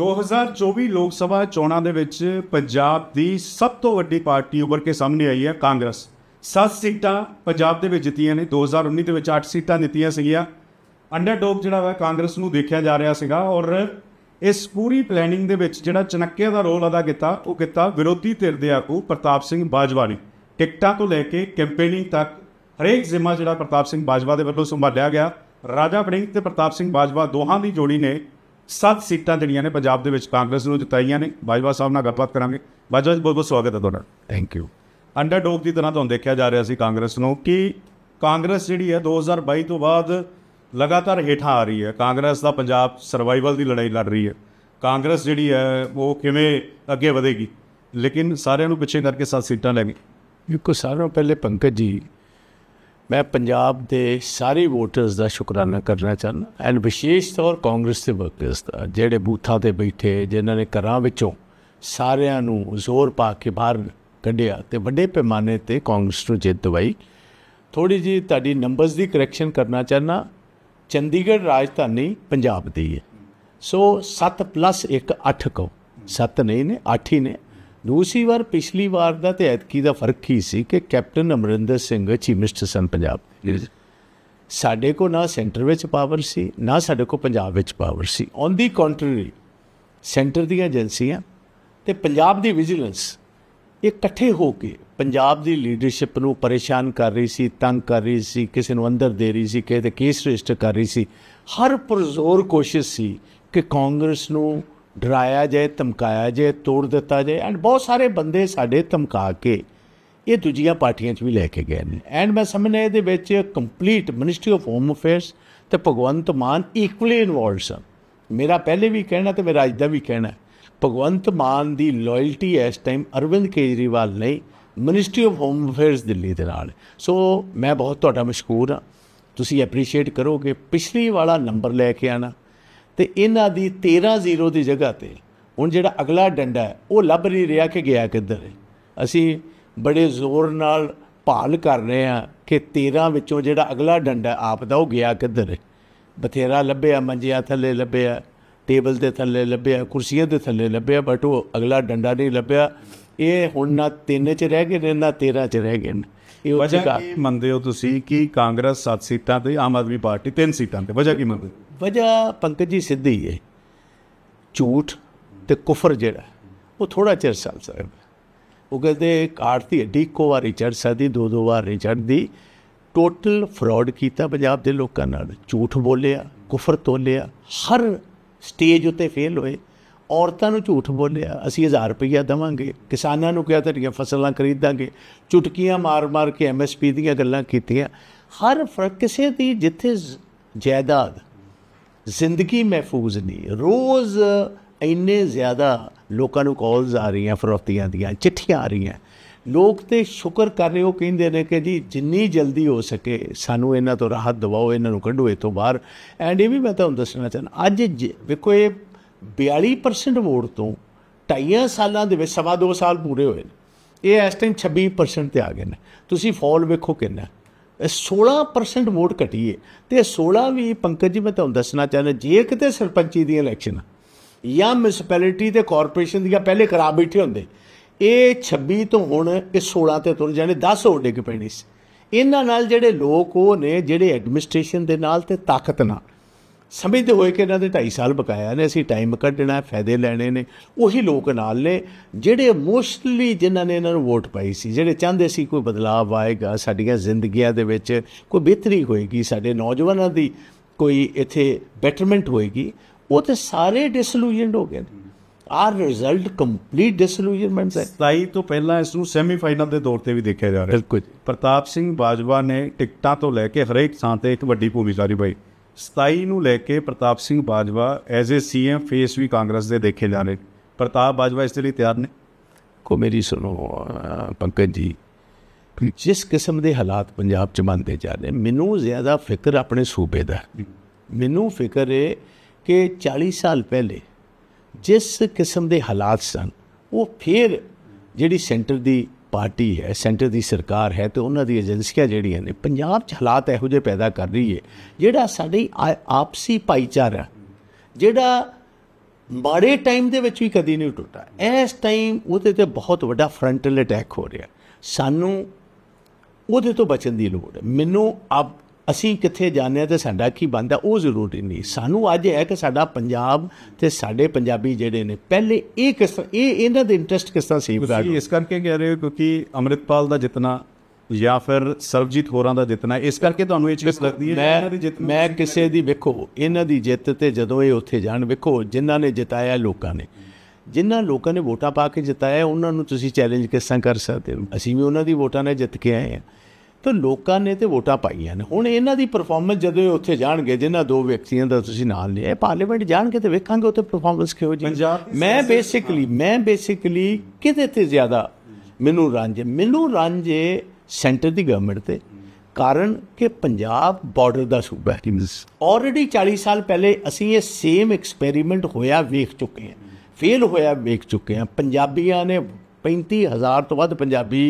2024 ਲੋਕ ਸਭਾ ਚੋਣਾਂ ਦੇ ਵਿੱਚ ਪੰਜਾਬ ਦੀ ਸਭ ਤੋਂ ਵੱਡੀ ਪਾਰਟੀ ਉੱਪਰ ਕੇ ਸਾਹਮਣੇ ਆਈ ਹੈ ਕਾਂਗਰਸ 7 ਸੀਟਾਂ ਪੰਜਾਬ ਦੇ ਵਿੱਚ ਜਿੱਤੀਆਂ ਨੇ 2019 ਦੇ ਵਿੱਚ 8 ਸੀਟਾਂ ਦਿੱਤੀਆਂ ਸੀਗੀਆਂ ਅੰਡਰਡੌਗ ਜਿਹੜਾ ਹੈ ਕਾਂਗਰਸ ਨੂੰ ਦੇਖਿਆ ਜਾ ਰਿਹਾ ਸੀਗਾ ਔਰ ਇਸ ਪੂਰੀ ਪਲੈਨਿੰਗ ਦੇ ਵਿੱਚ ਜਿਹੜਾ ਚਨਕਿਆ ਦਾ ਰੋਲ ਅਦਾ ਕੀਤਾ ਉਹ ਕੀਤਾ ਵਿਰੋਧੀ ਧਿਰ ਦੇ ਆਗੂ ਪ੍ਰਤਾਪ ਸਿੰਘ ਬਾਜਵਾ ਨੇ ਟਿਕਟਾਂ ਤੋਂ ਲੈ ਕੇ ਕੈਂਪੇਨਿੰਗ ਤੱਕ ਹਰੇਕ ਜ਼ਿੰਮਾ ਜਿਹੜਾ ਪ੍ਰਤਾਪ ਸਿੰਘ ਬਾਜਵਾ ਦੇ ਵੱਲੋਂ ਸੰਭਾਲਿਆ ਗਿਆ ਰਾਜਾ ਬੜਿੰਗ ਤੇ ਪ੍ਰਤਾਪ ਸਿੰਘ ਬਾਜਵਾ ਦੋਹਾਂ ਦੀ ਜੋੜੀ ਨੇ ਸੱਤ ਸੀਟਾਂ ਜਿਹੜੀਆਂ ਨੇ ਪੰਜਾਬ ਦੇ ਵਿੱਚ ਕਾਂਗਰਸ ਨੂੰ ਜਿਤਾਈਆਂ ਨੇ ਬਾਜਵਾ ਸਾਹਿਬ ਨਾਲ ਗੱਲਬਾਤ ਕਰਾਂਗੇ ਬਾਜਵਾ ਜੀ ਬਹੁਤ ਬਹੁਤ ਸਵਾਗਤ ਹੈ ਤੁਹਾਡਾ ਥੈਂਕ ਯੂ ਅੰਡਰਡੌਗ ਦੀ ਤਰ੍ਹਾਂ ਤੁਹਾਨੂੰ ਦੇਖਿਆ ਜਾ ਰਿਹਾ ਸੀ ਕਾਂਗਰਸ ਨੂੰ ਕਿ ਕਾਂਗਰਸ ਜਿਹੜੀ ਹੈ 2022 ਤੋਂ ਬਾਅਦ ਲਗਾਤਾਰ ਹੇਠਾਂ ਆ ਰਹੀ ਹੈ ਕਾਂਗਰਸ ਦਾ ਪੰਜਾਬ ਸਰਵਾਈਵਲ ਦੀ ਲੜਾਈ ਲੜ ਰਹੀ ਹੈ ਕਾਂਗਰਸ ਜਿਹੜੀ ਹੈ ਉਹ ਕਿਵੇਂ ਅੱਗੇ ਵਧੇਗੀ ਲੇਕਿਨ ਸਾਰਿਆਂ ਨੂੰ ਪਿੱਛੇ ਕਰਕੇ ਸੱਤ ਸੀਟਾਂ ਲੈ ਗਈ ਦੇਖੋ ਸਾਰਿਆਂ ਤੋਂ ਪਹਿਲੇ ਪੰਕਜ ਜੀ ਮੈਂ ਪੰਜਾਬ ਦੇ ਸਾਰੇ ਵੋਟਰਸ ਦਾ ਸ਼ੁਕਰਾਨਾ ਕਰਨਾ ਚਾਹੁੰਦਾ ਐਂਡ ਵਿਸ਼ੇਸ਼ ਤੌਰ ਕਾਂਗਰਸ ਦੇ ਵਰਕਰਸ ਦਾ ਜਿਹੜੇ ਬੂਥਾਂ ਤੇ ਬੈਠੇ ਜਿਨ੍ਹਾਂ ਨੇ ਘਰਾਂ ਵਿੱਚੋਂ ਸਾਰਿਆਂ ਨੂੰ ਜ਼ੋਰ ਪਾ ਕੇ ਬਾਹਰ ਕੱਢਿਆ ਤੇ ਵੱਡੇ ਪੈਮਾਨੇ ਤੇ ਕਾਂਗਰਸ ਨੂੰ ਜਿੱਤ ਦਵਾਈ ਥੋੜੀ ਜੀ ਤੁਹਾਡੀ ਨੰਬਰਸ ਦੀ ਕਰੈਕਸ਼ਨ ਕਰਨਾ ਚਾਹਨਾ ਚੰਡੀਗੜ੍ਹ ਰਾਜਧਾਨੀ ਪੰਜਾਬ ਦੀ ਹੈ ਸੋ 7 1 8 ਕੋ 7 ਨਹੀਂ ਨੇ 8 ਹੀ ਨੇ ਦੂਸਰੀ ਵਾਰ ਪਿਛਲੀ ਵਾਰ ਦਾ ਤੇ ਐਤਕੀ ਦਾ ਫਰਕ ਕੀ ਸੀ ਕਿ captain Amarinder Singh chief minister ਸਨ ਪੰਜਾਬ ਸਾਡੇ ਕੋ ਨਾ ਸੈਂਟਰ ਵਿੱਚ ਪਾਵਰ ਸੀ ਨਾ ਸਾਡੇ ਕੋ ਪੰਜਾਬ ਵਿੱਚ ਪਾਵਰ ਸੀ ਔਨ ਦੀ ਕੰਟਰੀ ਸੈਂਟਰ ਦੀਆਂ ਏਜੰਸੀਆਂ ਤੇ ਪੰਜਾਬ ਦੀ ਵਿਜੀਲੈਂਸ ਇਹ ਇਕੱਠੇ ਹੋ ਕੇ ਪੰਜਾਬ ਦੀ ਲੀਡਰਸ਼ਿਪ ਨੂੰ ਪਰੇਸ਼ਾਨ ਕਰ ਰਹੀ ਸੀ ਤੰਗ ਕਰ ਰਹੀ ਸੀ ਕਿਸੇ ਨੂੰ ਅੰਦਰ ਦੇ ਰਹੀ ਸੀ ਕਿਸੇ ਕੇਸ ਰਜਿਸਟਰ ਕਰ ਰਹੀ ਸੀ ਹਰ ਪੁਰਜ਼ੋਰ ਕੋਸ਼ਿਸ਼ ਸੀ ਕਿ ਕਾਂਗਰਸ ਨੂੰ ਡਰਾਇਆ ਜਾਏ ਧਮਕਾਇਆ ਜਾਏ ਤੋੜ ਦਿੱਤਾ ਜਾਏ ਐਂਡ ਬਹੁਤ ਸਾਰੇ ਬੰਦੇ ਸਾਡੇ ਧਮਕਾ ਕੇ ਇਹ ਦੂਜੀਆਂ ਪਾਰਟੀਆਂ 'ਚ ਵੀ ਲੈ ਕੇ ਗਏ ਨੇ ਐਂਡ ਮੈਂ ਸਮਝਨੇ ਦੇ ਵਿੱਚ complete ministry of home affairs ਤੇ ਭਗਵੰਤ ਮਾਨ ਇਕੁਅਲੀ ਇਨਵੋਲਡ ਸਨ ਮੇਰਾ ਪਹਿਲੇ ਵੀ ਕਹਿਣਾ ਤੇ ਮੇਰਾ ਅੱਜ ਦਾ ਵੀ ਕਹਿਣਾ ਭਗਵੰਤ ਮਾਨ ਦੀ ਲਾਇਲਟੀ ਇਸ ਟਾਈਮ ਅਰਵਿੰਦ ਕੇਜਰੀਵਾਲ ਨਹੀਂ ministry of home affairs Delhi ਦੇ ਨਾਲ ਸੋ ਮੈਂ ਬਹੁਤ ਤੁਹਾਡਾ ਮਸ਼ਕੂਰ ਹਾਂ ਤੁਸੀਂ ਐਪਰੀਸ਼ੀਏਟ ਕਰੋਗੇ ਪਿਛਲੀ ਵਾਲਾ ਨੰਬਰ ਲੈ ਕੇ ਆਣਾ ਤੇ ਇਹਨਾਂ ਦੀ 13 ਜ਼ੀਰੋ ਦੀ ਜਗ੍ਹਾ ਤੇ ਹੁਣ ਜਿਹੜਾ ਅਗਲਾ ਡੰਡਾ ਹੈ ਉਹ ਲੱਭ ਨਹੀਂ ਰਿਹਾ ਕਿ ਗਿਆ ਕਿੱਧਰ ਹੈ ਅਸੀਂ ਬੜੇ ਜ਼ੋਰ ਨਾਲ ਭਾਲ ਕਰ ਰਹੇ ਹਾਂ ਕਿ 13 ਵਿੱਚੋਂ ਜਿਹੜਾ ਅਗਲਾ ਡੰਡਾ ਆਪ ਦਾ ਉਹ ਗਿਆ ਕਿੱਧਰ ਹੈ ਬਥੇਰਾ ਲੱਭਿਆ ਮੰਜਿਆ ਥੱਲੇ ਲੱਭਿਆ ਟੇਬਲ ਦੇ ਥੱਲੇ ਲੱਭਿਆ ਕੁਰਸੀਆਂ ਦੇ ਥੱਲੇ ਲੱਭਿਆ ਬਟ ਉਹ ਅਗਲਾ ਡੰਡਾ ਨਹੀਂ ਲੱਭਿਆ ਇਹ ਹੁਣ ਨਾ 3 ਚ ਰਹਿ ਗਏ ਨੇ ਨਾ 13 ਚ ਰਹਿ ਗਏ ਨੇ ਇਹ ਵਜ੍ਹਾ ਕੀ ਮੰਨਦੇ ਹੋ ਤੁਸੀਂ ਕਿ ਕਾਂਗਰਸ 7 ਸੀਟਾਂ ਤੇ ਆਮ ਆਦਮੀ ਪਾਰਟੀ 3 ਸੀਟਾਂ ਤੇ ਵਜ੍ਹਾ ਕੀ ਮੰਨਦੇ ਵਜ੍ਹਾ ਪੰਕਜ ਜੀ ਸਿੱਧੀ ਹੈ ਝੂਠ ਤੇ ਕਫਰ ਜਿਹੜਾ ਉਹ ਥੋੜਾ ਚਿਰ ਚੱਲ ਸਕਦਾ ਉਹ ਕਹਿੰਦੇ ਕਾਟਤੀ ਅੱਡੀ ਕੋ ਵਾਰੀ ਚੜ ਸਕਦੀ ਦੋ ਦੋ ਵਾਰ ਨਹੀਂ ਚੜਦੀ ਟੋਟਲ ਫਰਾਡ ਕੀਤਾ ਪੰਜਾਬ ਦੇ ਲੋਕਾਂ ਨਾਲ ਝੂਠ ਬੋਲਿਆ ਕਫਰ ਤੋਲਿਆ ਹਰ ਸਟੇਜ ਉਤੇ ਫੇਲ ਹੋਏ ਔਰਤਾਂ ਨੂੰ ਝੂਠ ਬੋਲਿਆ ਅਸੀਂ 1000 ਰੁਪਇਆ ਦਵਾਂਗੇ ਕਿਸਾਨਾਂ ਨੂੰ ਕਿਹਾ ਤੇਰੀਆਂ ਫਸਲਾਂ ਖਰੀਦਾਂਗੇ ਚੁਟਕੀਆਂ ਮਾਰ-ਮਾਰ ਕੇ ਐਮਐਸਪੀ ਦੀਆਂ ਗੱਲਾਂ ਕੀਤੀਆਂ ਹਰ ਫਰਕ ਕਿਸੇ ਦੀ ਜਿੱਥੇ ਜਾਇਦਾਦ ਜ਼ਿੰਦਗੀ ਮਹਿਫੂਜ਼ ਨਹੀਂ ਰੋਜ਼ ਇੰਨੇ ਜ਼ਿਆਦਾ ਲੋਕਾਂ ਨੂੰ ਕਾਲਸ ਆ ਰਹੀਆਂ ਫਰੋਤੀਆਂ ਦੀਆਂ ਚਿੱਠੀਆਂ ਆ ਰਹੀਆਂ ਲੋਕ ਤੇ ਸ਼ੁਕਰ ਕਰ ਰਹੇ ਹੋ ਕਹਿੰਦੇ ਨੇ ਕਿ ਜੀ ਜਿੰਨੀ ਜਲਦੀ ਹੋ ਸਕੇ ਸਾਨੂੰ ਇਹਨਾਂ ਤੋਂ ਰਾਹਤ ਦਿਵਾਓ ਇਹਨਾਂ ਨੂੰ ਕੱਢੋ ਇਤੋਂ ਬਾਹਰ ਐਂਡ ਇਹ ਵੀ ਮੈਂ ਤੁਹਾਨੂੰ ਦੱਸਣਾ ਚਾਹੁੰਦਾ ਅੱਜ ਵੇਖੋ ਇਹ 42% ਵੋਟ ਤੋਂ ਟਾਈਆਂ ਸਾਲਾਂ ਦੇ ਵਿੱਚ ਸਵਾ 2 ਸਾਲ ਪੂਰੇ ਹੋਏ ਨੇ ਇਹ ਇਸ ਟਾਈਮ 26% ਤੇ ਆ ਗਏ ਨੇ ਤੁਸੀਂ ਫਾਲ ਵੇਖੋ ਕਿੰਨਾ 16% ਵੋਟ ਘਟੀ ਹੈ ਤੇ 16 ਵੀ ਪੰਕਜ ਜੀ ਮੈਂ ਤੁਹਾਨੂੰ ਦੱਸਣਾ ਚਾਹੁੰਦਾ ਜੇ ਕਿਤੇ ਸਰਪੰਚੀ ਦੀਆਂ ਇਲੈਕਸ਼ਨ ਜਾਂ ਮਿਊਨਿਸਪੈਲਿਟੀ ਤੇ ਕਾਰਪੋਰੇਸ਼ਨ ਦੀਆਂ ਪਹਿਲੇ ਕਰਾ ਬੈਠੇ ਹੁੰਦੇ ਇਹ 26 ਤੋਂ ਹੁਣ ਇਹ 16 ਤੇ ਤੁਰ ਜਾਣੇ 10 ਹੋ ਡਿੱਗ ਪੈਣੀ ਸੀ ਇਹਨਾਂ ਨਾਲ ਜਿਹੜੇ ਲੋਕ ਉਹ ਨੇ ਜਿਹੜੇ ਐਡਮਿਨਿਸਟ੍ਰੇਸ਼ਨ ਦੇ ਨਾਲ ਤੇ ਤਾਕਤ ਨਾਲ ਸਮਝਦੇ ਹੋਏ ਕਿ ਇਹਨਾਂ ਦੇ 2.5 ਸਾਲ ਬਕਾਇਆ ਨੇ ਅਸੀਂ ਟਾਈਮ ਕੱਢਣਾ ਫਾਇਦੇ ਲੈਣੇ ਨੇ ਉਹੀ ਲੋਕ ਨਾਲ ਨੇ ਜਿਹੜੇ ਮੋਸਟਲੀ ਜਿਨ੍ਹਾਂ ਨੇ ਇਹਨਾਂ ਨੂੰ ਵੋਟ ਪਾਈ ਸੀ ਜਿਹੜੇ ਚਾਹੁੰਦੇ ਸੀ ਕੋਈ ਬਦਲਾਅ ਆਏਗਾ ਸਾਡੀਆਂ ਜ਼ਿੰਦਗੀਆਂ ਦੇ ਵਿੱਚ ਕੋਈ ਬਿਹਤਰੀ ਹੋਏਗੀ ਸਾਡੇ ਨੌਜਵਾਨਾਂ ਦੀ ਕੋਈ ਇੱਥੇ ਬੈਟਰਮੈਂਟ ਹੋਏਗੀ ਉਹ ਤੇ ਸਾਰੇ ਡਿਸਲੂਜਨਡ ਹੋ ਗਏ ਨੇ ਆਰ ਰਿਜ਼ਲਟ ਕੰਪਲੀਟ ਡਿਸਲੂਜਨਮੈਂਟ ਹੈ 27 ਤੋਂ ਪਹਿਲਾਂ ਇਸ ਨੂੰ ਸੈਮੀਫਾਈਨਲ ਦੇ ਦੌਰ ਤੇ ਵੀ ਦੇਖਿਆ ਜਾ ਰਿਹਾ ਬਿਲਕੁਲ ਪ੍ਰਤਾਪ ਸਿੰਘ ਬਾਜਵਾ ਨੇ ਟਿਕਟਾਂ ਤੋਂ ਲੈ ਕੇ ਹਰੇਕ ਥਾਂ ਤੇ ਇੱਕ ਵੱਡੀ ਭੂਮਿਕਾ ਨਿਭਾਈ 27 ਨੂੰ ਲੈ ਕੇ Partap Singh Bajwa as a CM face ਵੀ ਕਾਂਗਰਸ ਦੇ ਦੇਖੇ ਜਾ ਰਹੇ ਪ੍ਰਤਾਪ ਬਾਜਵਾ ਇਸ ਦੇ ਲਈ ਤਿਆਰ ਨੇ ਕੋ ਮੇਰੀ ਸੁਣੋ ਪੰਕਜ ਜੀ ਜਿਸ ਕਿਸਮ ਦੇ ਹਾਲਾਤ ਪੰਜਾਬ 'ਚ ਬਣਦੇ ਜਾ ਰਹੇ ਮੈਨੂੰ ਜ਼ਿਆਦਾ ਫਿਕਰ ਆਪਣੇ ਸੂਬੇ ਦਾ ਮੈਨੂੰ ਫਿਕਰ ਹੈ ਕਿ 40 ਸਾਲ ਪਹਿਲੇ ਜਿਸ ਕਿਸਮ ਦੇ ਹਾਲਾਤ ਸਨ ਉਹ ਫੇਰ ਜਿਹੜੀ ਸੈਂਟਰ ਦੀ ਪਾਰਟੀ ਹੈ ਸੈਂਟਰ ਦੀ ਸਰਕਾਰ ਹੈ ਤੇ ਉਹਨਾਂ ਦੀ ਏਜੰਸੀਆਂ ਜਿਹੜੀਆਂ ਨੇ ਪੰਜਾਬ 'ਚ ਹਾਲਾਤ ਇਹੋ ਜਿਹੇ ਪੈਦਾ ਕਰ ਰਹੀ ਹੈ ਜਿਹੜਾ ਸਾਡੀ ਆਪਸੀ ਭਾਈਚਾਰਾ ਜਿਹੜਾ ਮਾੜੇ ਟਾਈਮ ਦੇ ਵਿੱਚ ਵੀ ਕਦੀ ਨਹੀਂ ਟੁੱਟਾ ਇਸ ਟਾਈਮ ਉਹਦੇ ਤੇ ਬਹੁਤ ਵੱਡਾ ਫਰੰਟਲ ਅਟੈਕ ਹੋ ਰਿਹਾ ਸਾਨੂੰ ਉਹਦੇ ਤੋਂ ਬਚਣ ਦੀ ਲੋੜ ਹੈ ਮੈਨੂੰ ਆਪ ਅਸੀਂ ਕਿੱਥੇ ਜਾਂਦੇ ਆ ਤੇ ਸਾਡਾ ਕੀ ਬੰਦਾ ਉਹ ਜ਼ਰੂਰੀ ਨਹੀਂ ਸਾਨੂੰ ਅੱਜ ਹੈ ਕਿ ਸਾਡਾ ਪੰਜਾਬ ਤੇ ਸਾਡੇ ਪੰਜਾਬੀ ਜਿਹੜੇ ਨੇ ਪਹਿਲੇ ਇਹ ਕਿਸ ਤਰ੍ਹਾਂ ਇਹ ਇਹਨਾਂ ਦੇ ਇੰਟਰਸਟ ਕਿਸ ਤਰ੍ਹਾਂ ਸੀ ਜੀ ਇਸ ਕਰਕੇ ਕਹਿ ਰਹੇ ਹੋ ਕਿਉਂਕਿ ਅਮਰਿਤਪਾਲ ਦਾ ਜਿਤਨਾ ਜਾਂ ਫਿਰ ਸਰਵਜੀਤ ਹੋਰਾਂ ਦਾ ਜਿਤਨਾ ਇਸ ਕਰਕੇ ਤੁਹਾਨੂੰ ਇਹ ਚੀਜ਼ ਲੱਗਦੀ ਹੈ ਇਹਨਾਂ ਦੀ ਜਿੱਤ ਮੈਂ ਕਿਸੇ ਦੀ ਵੇਖੋ ਇਹਨਾਂ ਦੀ ਜਿੱਤ ਤੇ ਜਦੋਂ ਇਹ ਉੱਥੇ ਜਾਣ ਵੇਖੋ ਜਿਨ੍ਹਾਂ ਨੇ ਜਿਤਾਇਆ ਲੋਕਾਂ ਨੇ ਜਿਨ੍ਹਾਂ ਲੋਕਾਂ ਨੇ ਵੋਟਾਂ ਪਾ ਕੇ ਜਿਤਾਇਆ ਉਹਨਾਂ ਨੂੰ ਤੁਸੀਂ ਚੈਲੰਜ ਕਿਸ ਤਰ੍ਹਾਂ ਕਰ ਸਕਦੇ ਹੋ ਅਸੀਂ ਵੀ ਉਹਨਾਂ ਦੀ ਵੋਟਾਂ ਨਾਲ ਜਿੱਤ ਕੇ ਆਏ ਹਾਂ ਤਾਂ ਲੋਕਾਂ ਨੇ ਤੇ ਵੋਟਾਂ ਪਾਈਆਂ ਨੇ ਹੁਣ ਇਹਨਾਂ ਦੀ ਪਰਫਾਰਮੈਂਸ ਜਦੋਂ ਉੱਥੇ ਜਾਣਗੇ ਜਿਨ੍ਹਾਂ ਦੋ ਵਿਅਕਤੀਆਂ ਦਾ ਤੁਸੀਂ ਨਾਲ ਲਿਆ ਇਹ ਪਾਰਲੀਮੈਂਟ ਜਾਣਗੇ ਤੇ ਵੇਖਾਂਗੇ ਉੱਥੇ ਪਰਫਾਰਮੈਂਸ ਕਿਹੋ ਜੀ ਮੈਂ ਬੇਸਿਕਲੀ ਮੈਂ ਬੇਸਿਕਲੀ ਕਿਤੇ ਤੇ ਜ਼ਿਆਦਾ ਮੈਨੂੰ ਰਾਂਝੇ ਮੈਨੂੰ ਰਾਂਝੇ ਸੈਂਟਰ ਦੀ ਗਵਰਨਮੈਂਟ ਤੇ ਕਾਰਨ ਕਿ ਪੰਜਾਬ ਬਾਰਡਰ ਦਾ ਸੂਬਾ ਹੈ ਆਲਰੇਡੀ 40 ਸਾਲ ਪਹਿਲੇ ਅਸੀਂ ਇਹ ਸੇਮ ਐਕਸਪੈਰੀਮੈਂਟ ਹੋਇਆ ਵੇਖ ਚੁੱਕੇ ਹਾਂ ਫੇਲ ਹੋਇਆ ਵੇਖ ਚੁੱਕੇ ਹਾਂ ਪੰਜਾਬੀਆਂ ਨੇ 35000 ਤੋਂ ਵੱਧ ਪੰਜਾਬੀ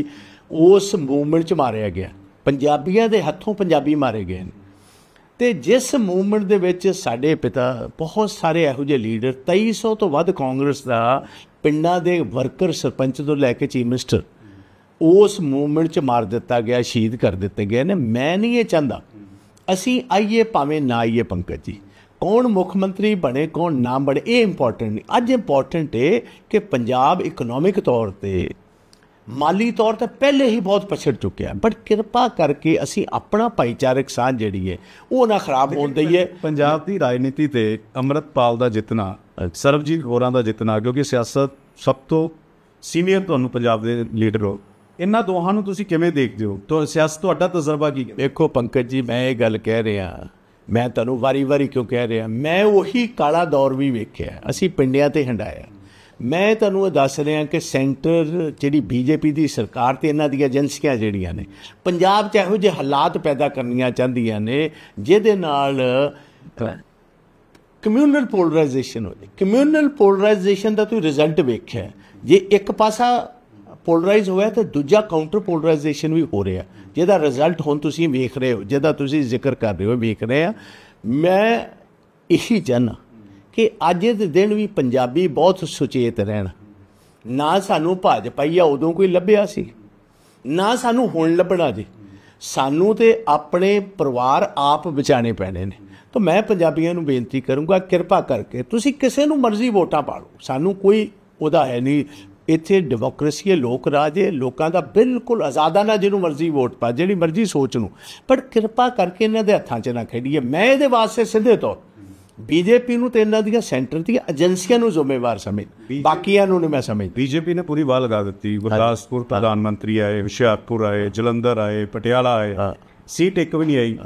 ਉਸ ਮੂਵਮੈਂਟ 'ਚ ਮਾਰਿਆ ਗਿਆ ਪੰਜਾਬੀਆਂ ਦੇ ਹੱਥੋਂ ਪੰਜਾਬੀ ਮਾਰੇ ਗਏ ਨੇ ਤੇ ਜਿਸ ਮੂਵਮੈਂਟ ਦੇ ਵਿੱਚ ਸਾਡੇ ਪਿਤਾ ਬਹੁਤ ਸਾਰੇ ਇਹੋ ਜਿਹੇ ਲੀਡਰ 2300 ਤੋਂ ਵੱਧ ਕਾਂਗਰਸ ਦਾ ਪਿੰਡਾਂ ਦੇ ਵਰਕਰ ਸਰਪੰਚ ਤੋਂ ਲੈ ਕੇ ਚੀਫ ਮਿਨਿਸਟਰ ਉਸ ਮੂਵਮੈਂਟ 'ਚ ਮਾਰ ਦਿੱਤਾ ਗਿਆ ਸ਼ਹੀਦ ਕਰ ਦਿੱਤੇ ਗਏ ਨੇ ਮੈਂ ਨਹੀਂ ਇਹ ਚਾਹੁੰਦਾ ਅਸੀਂ ਆਈਏ ਭਾਵੇਂ ਨਾ ਆਈਏ ਪੰਕਜ ਜੀ ਕੌਣ ਮੁੱਖ ਮੰਤਰੀ ਬਣੇ ਕੌਣ ਨਾ ਬਣੇ ਇਹ ਇੰਪੋਰਟੈਂਟ ਨਹੀਂ ਅੱਜ ਇੰਪੋਰਟੈਂਟ ਹੈ ਕਿ ਪੰਜਾਬ ਇਕਨੋਮਿਕ ਤੌਰ ਤੇ ਮਾਲੀ ਤੌਰ ਤੇ ਪਹਿਲੇ ਹੀ ਬਹੁਤ ਪਛੜ ਚੁੱਕਿਆ ਬਟ ਕਿਰਪਾ ਕਰਕੇ ਅਸੀਂ ਆਪਣਾ ਭਾਈਚਾਰਕ ਸਾਂਝ ਜਿਹੜੀ ਹੈ ਉਹ ਨਾ ਖਰਾਬ ਹੋਣ ਦਈਏ ਪੰਜਾਬ ਦੀ ਰਾਜਨੀਤੀ ਤੇ ਅਮਰਤਪਾਲ ਦਾ ਜਿੱਤਣਾ ਸਰਬਜੀਤ ਗੋਰਾ ਦਾ ਜਿੱਤਣਾ ਕਿਉਂਕਿ ਸਿਆਸਤ ਸਭ ਤੋਂ ਸੀਨੀਅਰ ਤੁਹਾਨੂੰ ਪੰਜਾਬ ਦੇ ਲੀਡਰ ਹੋ ਇਹਨਾਂ ਦੋਹਾਂ ਨੂੰ ਤੁਸੀਂ ਕਿਵੇਂ ਦੇਖਦੇ ਹੋ ਤੋਂ ਸਿਆਸਤ ਤੁਹਾਡਾ ਤਜਰਬਾ ਕੀ ਹੈ ਦੇਖੋ ਪੰਕਜ ਜੀ ਮੈਂ ਇਹ ਗੱਲ ਕਹਿ ਰਿਹਾ ਮੈਂ ਤੁਹਾਨੂੰ ਵਾਰੀ-ਵਾਰੀ ਕਿਉਂ ਕਹਿ ਰਿਹਾ ਮੈਂ ਉਹੀ ਕਾਲਾ ਦੌਰ ਵੀ ਵੇਖਿਆ ਅਸੀਂ ਪਿੰਡਿਆਂ ਤੇ ਹੰਡਾਇਆ ਮੈਂ ਤੁਹਾਨੂੰ ਇਹ ਦੱਸ ਰਿਹਾ ਕਿ ਸੈਂਟਰ ਜਿਹੜੀ ਬੀਜੇਪੀ ਦੀ ਸਰਕਾਰ ਤੇ ਇਹਨਾਂ ਦੀਆਂ ਏਜੰਸੀਆਂ ਜਿਹੜੀਆਂ ਨੇ ਪੰਜਾਬ 'ਚ ਇਹੋ ਜਿਹੇ ਹਾਲਾਤ ਪੈਦਾ ਕਰਨੀਆਂ ਚਾਹੁੰਦੀਆਂ ਨੇ ਜਿਹਦੇ ਨਾਲ ਕਮਿਊਨਲ ਪੋਲਰਾਈਜੇਸ਼ਨ ਹੋ ਜੇ ਕਮਿਊਨਲ ਪੋਲਰਾਈਜੇਸ਼ਨ ਦਾ ਤੁਸੀਂ ਰਿਜ਼ਲਟ ਵੇਖਿਆ ਜੇ ਇੱਕ ਪਾਸਾ ਪੋਲਰਾਈਜ਼ ਹੋਇਆ ਤੇ ਦੂਜਾ ਕਾਊਂਟਰ ਪੋਲਰਾਈਜੇਸ਼ਨ ਵੀ ਹੋ ਰਿਹਾ ਜਿਹਦਾ ਰਿਜ਼ਲਟ ਹੁਣ ਤੁਸੀਂ ਵੇਖ ਰਹੇ ਹੋ ਜਿਹਦਾ ਤੁਸੀਂ ਜ਼ਿਕਰ ਕਰ ਰਹੇ ਹੋ ਵੇਖ ਰਹੇ ਆ ਮੈਂ ਇਹੀ ਜਨ ਕਿ ਅੱਜ ਦੇ ਦਿਨ ਵੀ ਪੰਜਾਬੀ ਬਹੁਤ ਸੁਚੇਤ ਰਹਿਣ ਨਾ ਸਾਨੂੰ ਪਈਆ ਉਦੋਂ ਕੋਈ ਲੱਭਿਆ ਸੀ ਨਾ ਸਾਨੂੰ ਹੁਣ ਲੱਭਣਾ ਜੀ ਸਾਨੂੰ ਤੇ ਆਪਣੇ ਪਰਿਵਾਰ ਆਪ ਬਚਾਣੇ ਪੈਣੇ ਨੇ ਤਾਂ ਮੈਂ ਪੰਜਾਬੀਆਂ ਨੂੰ ਬੇਨਤੀ ਕਰੂੰਗਾ ਕਿਰਪਾ ਕਰਕੇ ਤੁਸੀਂ ਕਿਸੇ ਨੂੰ ਮਰਜ਼ੀ ਵੋਟਾਂ ਪਾ ਲਓ ਸਾਨੂੰ ਕੋਈ ਉਹਦਾ ਹੈ ਨਹੀਂ ਇੱਥੇ ਡੈਮੋਕ੍ਰੇਸੀ ਹੈ ਲੋਕ ਰਾਜ ਹੈ ਲੋਕਾਂ ਦਾ ਬਿਲਕੁਲ ਨਾ ਜਿਹਨੂੰ ਮਰਜ਼ੀ ਵੋਟ ਪਾ ਜਿਹੜੀ ਮਰਜ਼ੀ ਸੋਚ ਨੂੰ ਪਰ ਕਿਰਪਾ ਕਰਕੇ ਇਹਨਾਂ ਦੇ ਹੱਥਾਂ 'ਚ ਨਾ ਖੇਡੀਏ ਮੈਂ ਇਹਦੇ ਵਾਸਤੇ ਸਿੱਧੇ ਤੌਰ ਬੀਜੇਪੀ ਨੂੰ ਤੇ ਇਹਨਾਂ ਦੀਆਂ ਸੈਂਟਰ ਦੀਆਂ ਏਜੰਸੀਆਂ ਨੂੰ ਜ਼ਿੰਮੇਵਾਰ ਸਮਝ ਬਾਕੀਆਂ ਨੂੰ ਨਹੀਂ ਮੈਂ ਸਮਝ ਬੀਜੇਪੀ ਨੇ ਪੂਰੀ ਵਾਹ ਲਗਾ ਦਿੱਤੀ ਗੁਰਦਾਸਪੁਰ ਪ੍ਰਧਾਨ ਮੰਤਰੀ ਆਏ ਹੁਸ਼ਿਆਰਪੁਰ ਆਏ ਜਲੰਧਰ ਆਏ ਪਟਿਆਲਾ ਆਏ ਸੀਟ ਇੱਕ ਵੀ ਨਹੀਂ ਆਈ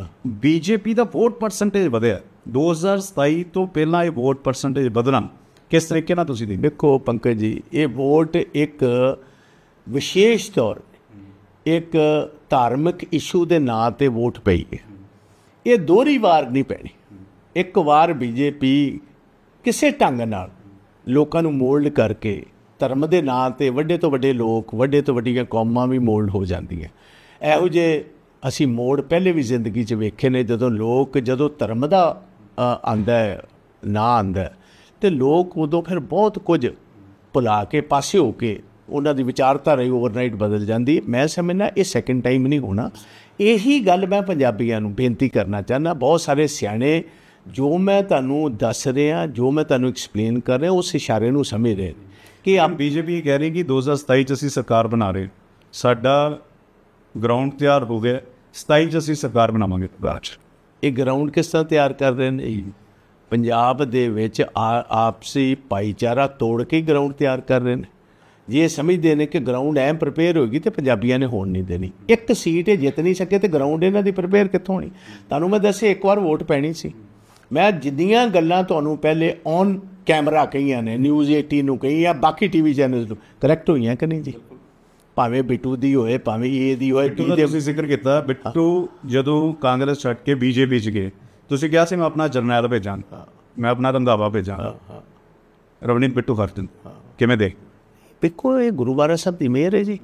ਬੀਜੇਪੀ ਦਾ ਵੋਟ ਪਰਸੈਂਟੇਜ ਵਧਿਆ 2027 ਤੋਂ ਪਹਿਲਾਂ ਇਹ ਵੋਟ ਪਰਸੈਂਟੇਜ ਵਧਣਾ ਕਿਸ ਤਰੀਕੇ ਨਾਲ ਤੁਸੀਂ ਦੇਖੋ ਪੰਕਜ ਜੀ ਇਹ ਵੋਟ ਇੱਕ ਵਿਸ਼ੇਸ਼ ਤੌਰ ਇੱਕ ਧਾਰਮਿਕ ਇਸ਼ੂ ਦੇ ਨਾਂ ਤੇ ਵੋਟ ਪਈ ਹੈ ਇਹ ਦੋਹਰੀ ਵਾਰ ਨਹੀਂ ਪੈਣੀ ਇੱਕ ਵਾਰ ਬੀਜੇਪੀ ਕਿਸੇ ਢੰਗ ਨਾਲ ਲੋਕਾਂ ਨੂੰ ਮੋਲਡ ਕਰਕੇ ਧਰਮ ਦੇ ਨਾਂ ਤੇ ਵੱਡੇ ਤੋਂ ਵੱਡੇ ਲੋਕ ਵੱਡੇ ਤੋਂ ਵੱਡੀਆਂ ਕੌਮਾਂ ਵੀ ਮੋਲਡ ਹੋ ਜਾਂਦੀਆਂ ਇਹੋ ਜੇ ਅਸੀਂ ਮੋੜ ਪਹਿਲੇ ਵੀ ਜ਼ਿੰਦਗੀ 'ਚ ਵੇਖੇ ਨੇ ਜਦੋਂ ਲੋਕ ਜਦੋਂ ਧਰਮ ਦਾ ਆਂਦਾ ਨਾ ਆਂਦਾ ਤੇ ਲੋਕ ਉਦੋਂ ਫਿਰ ਬਹੁਤ ਕੁਝ ਭੁਲਾ ਕੇ ਪਾਸੇ ਹੋ ਕੇ ਉਹਨਾਂ ਦੀ ਵਿਚਾਰਧਾਰਾ ਹੀ ਓਵਰਨਾਈਟ ਬਦਲ ਜਾਂਦੀ ਮੈਂ ਸਮਝਣਾ ਇਹ ਸੈਕੰਡ ਟਾਈਮ ਨਹੀਂ ਹੋਣਾ ਇਹੀ ਗੱਲ ਮੈਂ ਪੰਜਾਬੀਆਂ ਨੂੰ ਬੇਨਤੀ ਕਰਨਾ ਚਾਹਨਾ ਬਹੁਤ ਸਾਰੇ ਸਿਆਣੇ ਜੋ ਮੈਂ ਤੁਹਾਨੂੰ ਦੱਸ ਰਿਹਾ ਜੋ ਮੈਂ ਤੁਹਾਨੂੰ ਐਕਸਪਲੇਨ ਕਰ ਰਿਹਾ ਉਸ ਇਸ਼ਾਰੇ ਨੂੰ ਸਮਝ ਰਹੇ ਕਿ ਆਪ ਬੀਜੇਪੀ ਕਹਿ ਰਹੀ ਕਿ 2027 ਚ ਅਸੀਂ ਸਰਕਾਰ ਬਣਾ ਰਹੇ ਸਾਡਾ ਗਰਾਊਂਡ ਤਿਆਰ ਹੋ ਗਿਆ 27 ਚ ਅਸੀਂ ਸਰਕਾਰ ਬਣਾਵਾਂਗੇ ਬਾਅਦ ਇਹ ਗਰਾਊਂਡ ਕਿਸ ਤਰ੍ਹਾਂ ਤਿਆਰ ਕਰ ਰਹੇ ਨੇ ਪੰਜਾਬ ਦੇ ਵਿੱਚ ਆਪਸੀ ਭਾਈਚਾਰਾ ਤੋੜ ਕੇ ਗਰਾਊਂਡ ਤਿਆਰ ਕਰ ਰਹੇ ਨੇ ਜੇ ਸਮਝਦੇ ਨੇ ਕਿ ਗਰਾਊਂਡ ਐਮ ਪ੍ਰਪੇਅਰ ਹੋਗੀ ਤੇ ਪੰਜਾਬੀਆਂ ਨੇ ਹੋਣ ਨਹੀਂ ਦੇਣੀ ਇੱਕ ਸੀਟ ਜਿੱਤ ਨਹੀਂ ਸਕੇ ਤੇ ਗਰਾਊਂਡ ਇਹਨਾਂ ਦੀ ਪ੍ਰਪੇਅਰ ਕਿੱਥੋਂ ਹੋਣੀ ਤੁਹਾਨੂੰ ਮੈਂ ਦੱਸਿਆ ਇੱਕ ਵਾਰ ਵੋਟ ਪੈਣੀ ਸੀ ਮੈਂ ਜਿੰਨੀਆਂ ਗੱਲਾਂ ਤੁਹਾਨੂੰ ਪਹਿਲੇ ਔਨ ਕੈਮਰਾ ਕਹੀਆਂ ਨੇ ਨਿਊਜ਼ 18 ਨੂੰ ਕਹੀ ਆ ਬਾਕੀ ਟੀਵੀ ਚੈਨਲਸ ਨੂੰ ਕਰੈਕਟ ਹੋਈਆਂ ਕਿ ਨਹੀਂ ਜੀ ਭਾਵੇਂ ਬਿੱਟੂ ਦੀ ਹੋਏ ਭਾਵੇਂ ਇਹ ਦੀ ਹੋਏ ਬਿੱਟੂ ਦਾ ਤੁਸੀਂ ਜ਼ਿਕਰ ਕੀਤਾ ਬਿੱਟੂ ਜਦੋਂ ਕਾਂਗਰਸ ਛੱਡ ਕੇ ਬੀਜੇਪੀ ਚ ਗਏ ਤੁਸੀਂ ਕਿਹਾ ਸੀ ਮੈਂ ਆਪਣਾ ਜਰਨੈਲ ਭੇਜਾਂ ਮੈਂ ਆਪਣਾ ਰੰਧਾਵਾ ਭੇਜਾਂ ਰਵਨੀਤ ਬਿੱਟੂ ਫਰਤਨ ਕਿਵੇਂ ਦੇ ਬਿੱਕੋ ਇਹ ਗੁਰੂਵਾਰਾ ਸਾਹਿਬ ਦੀ ਮਿਹਰ ਹੈ ਜੀ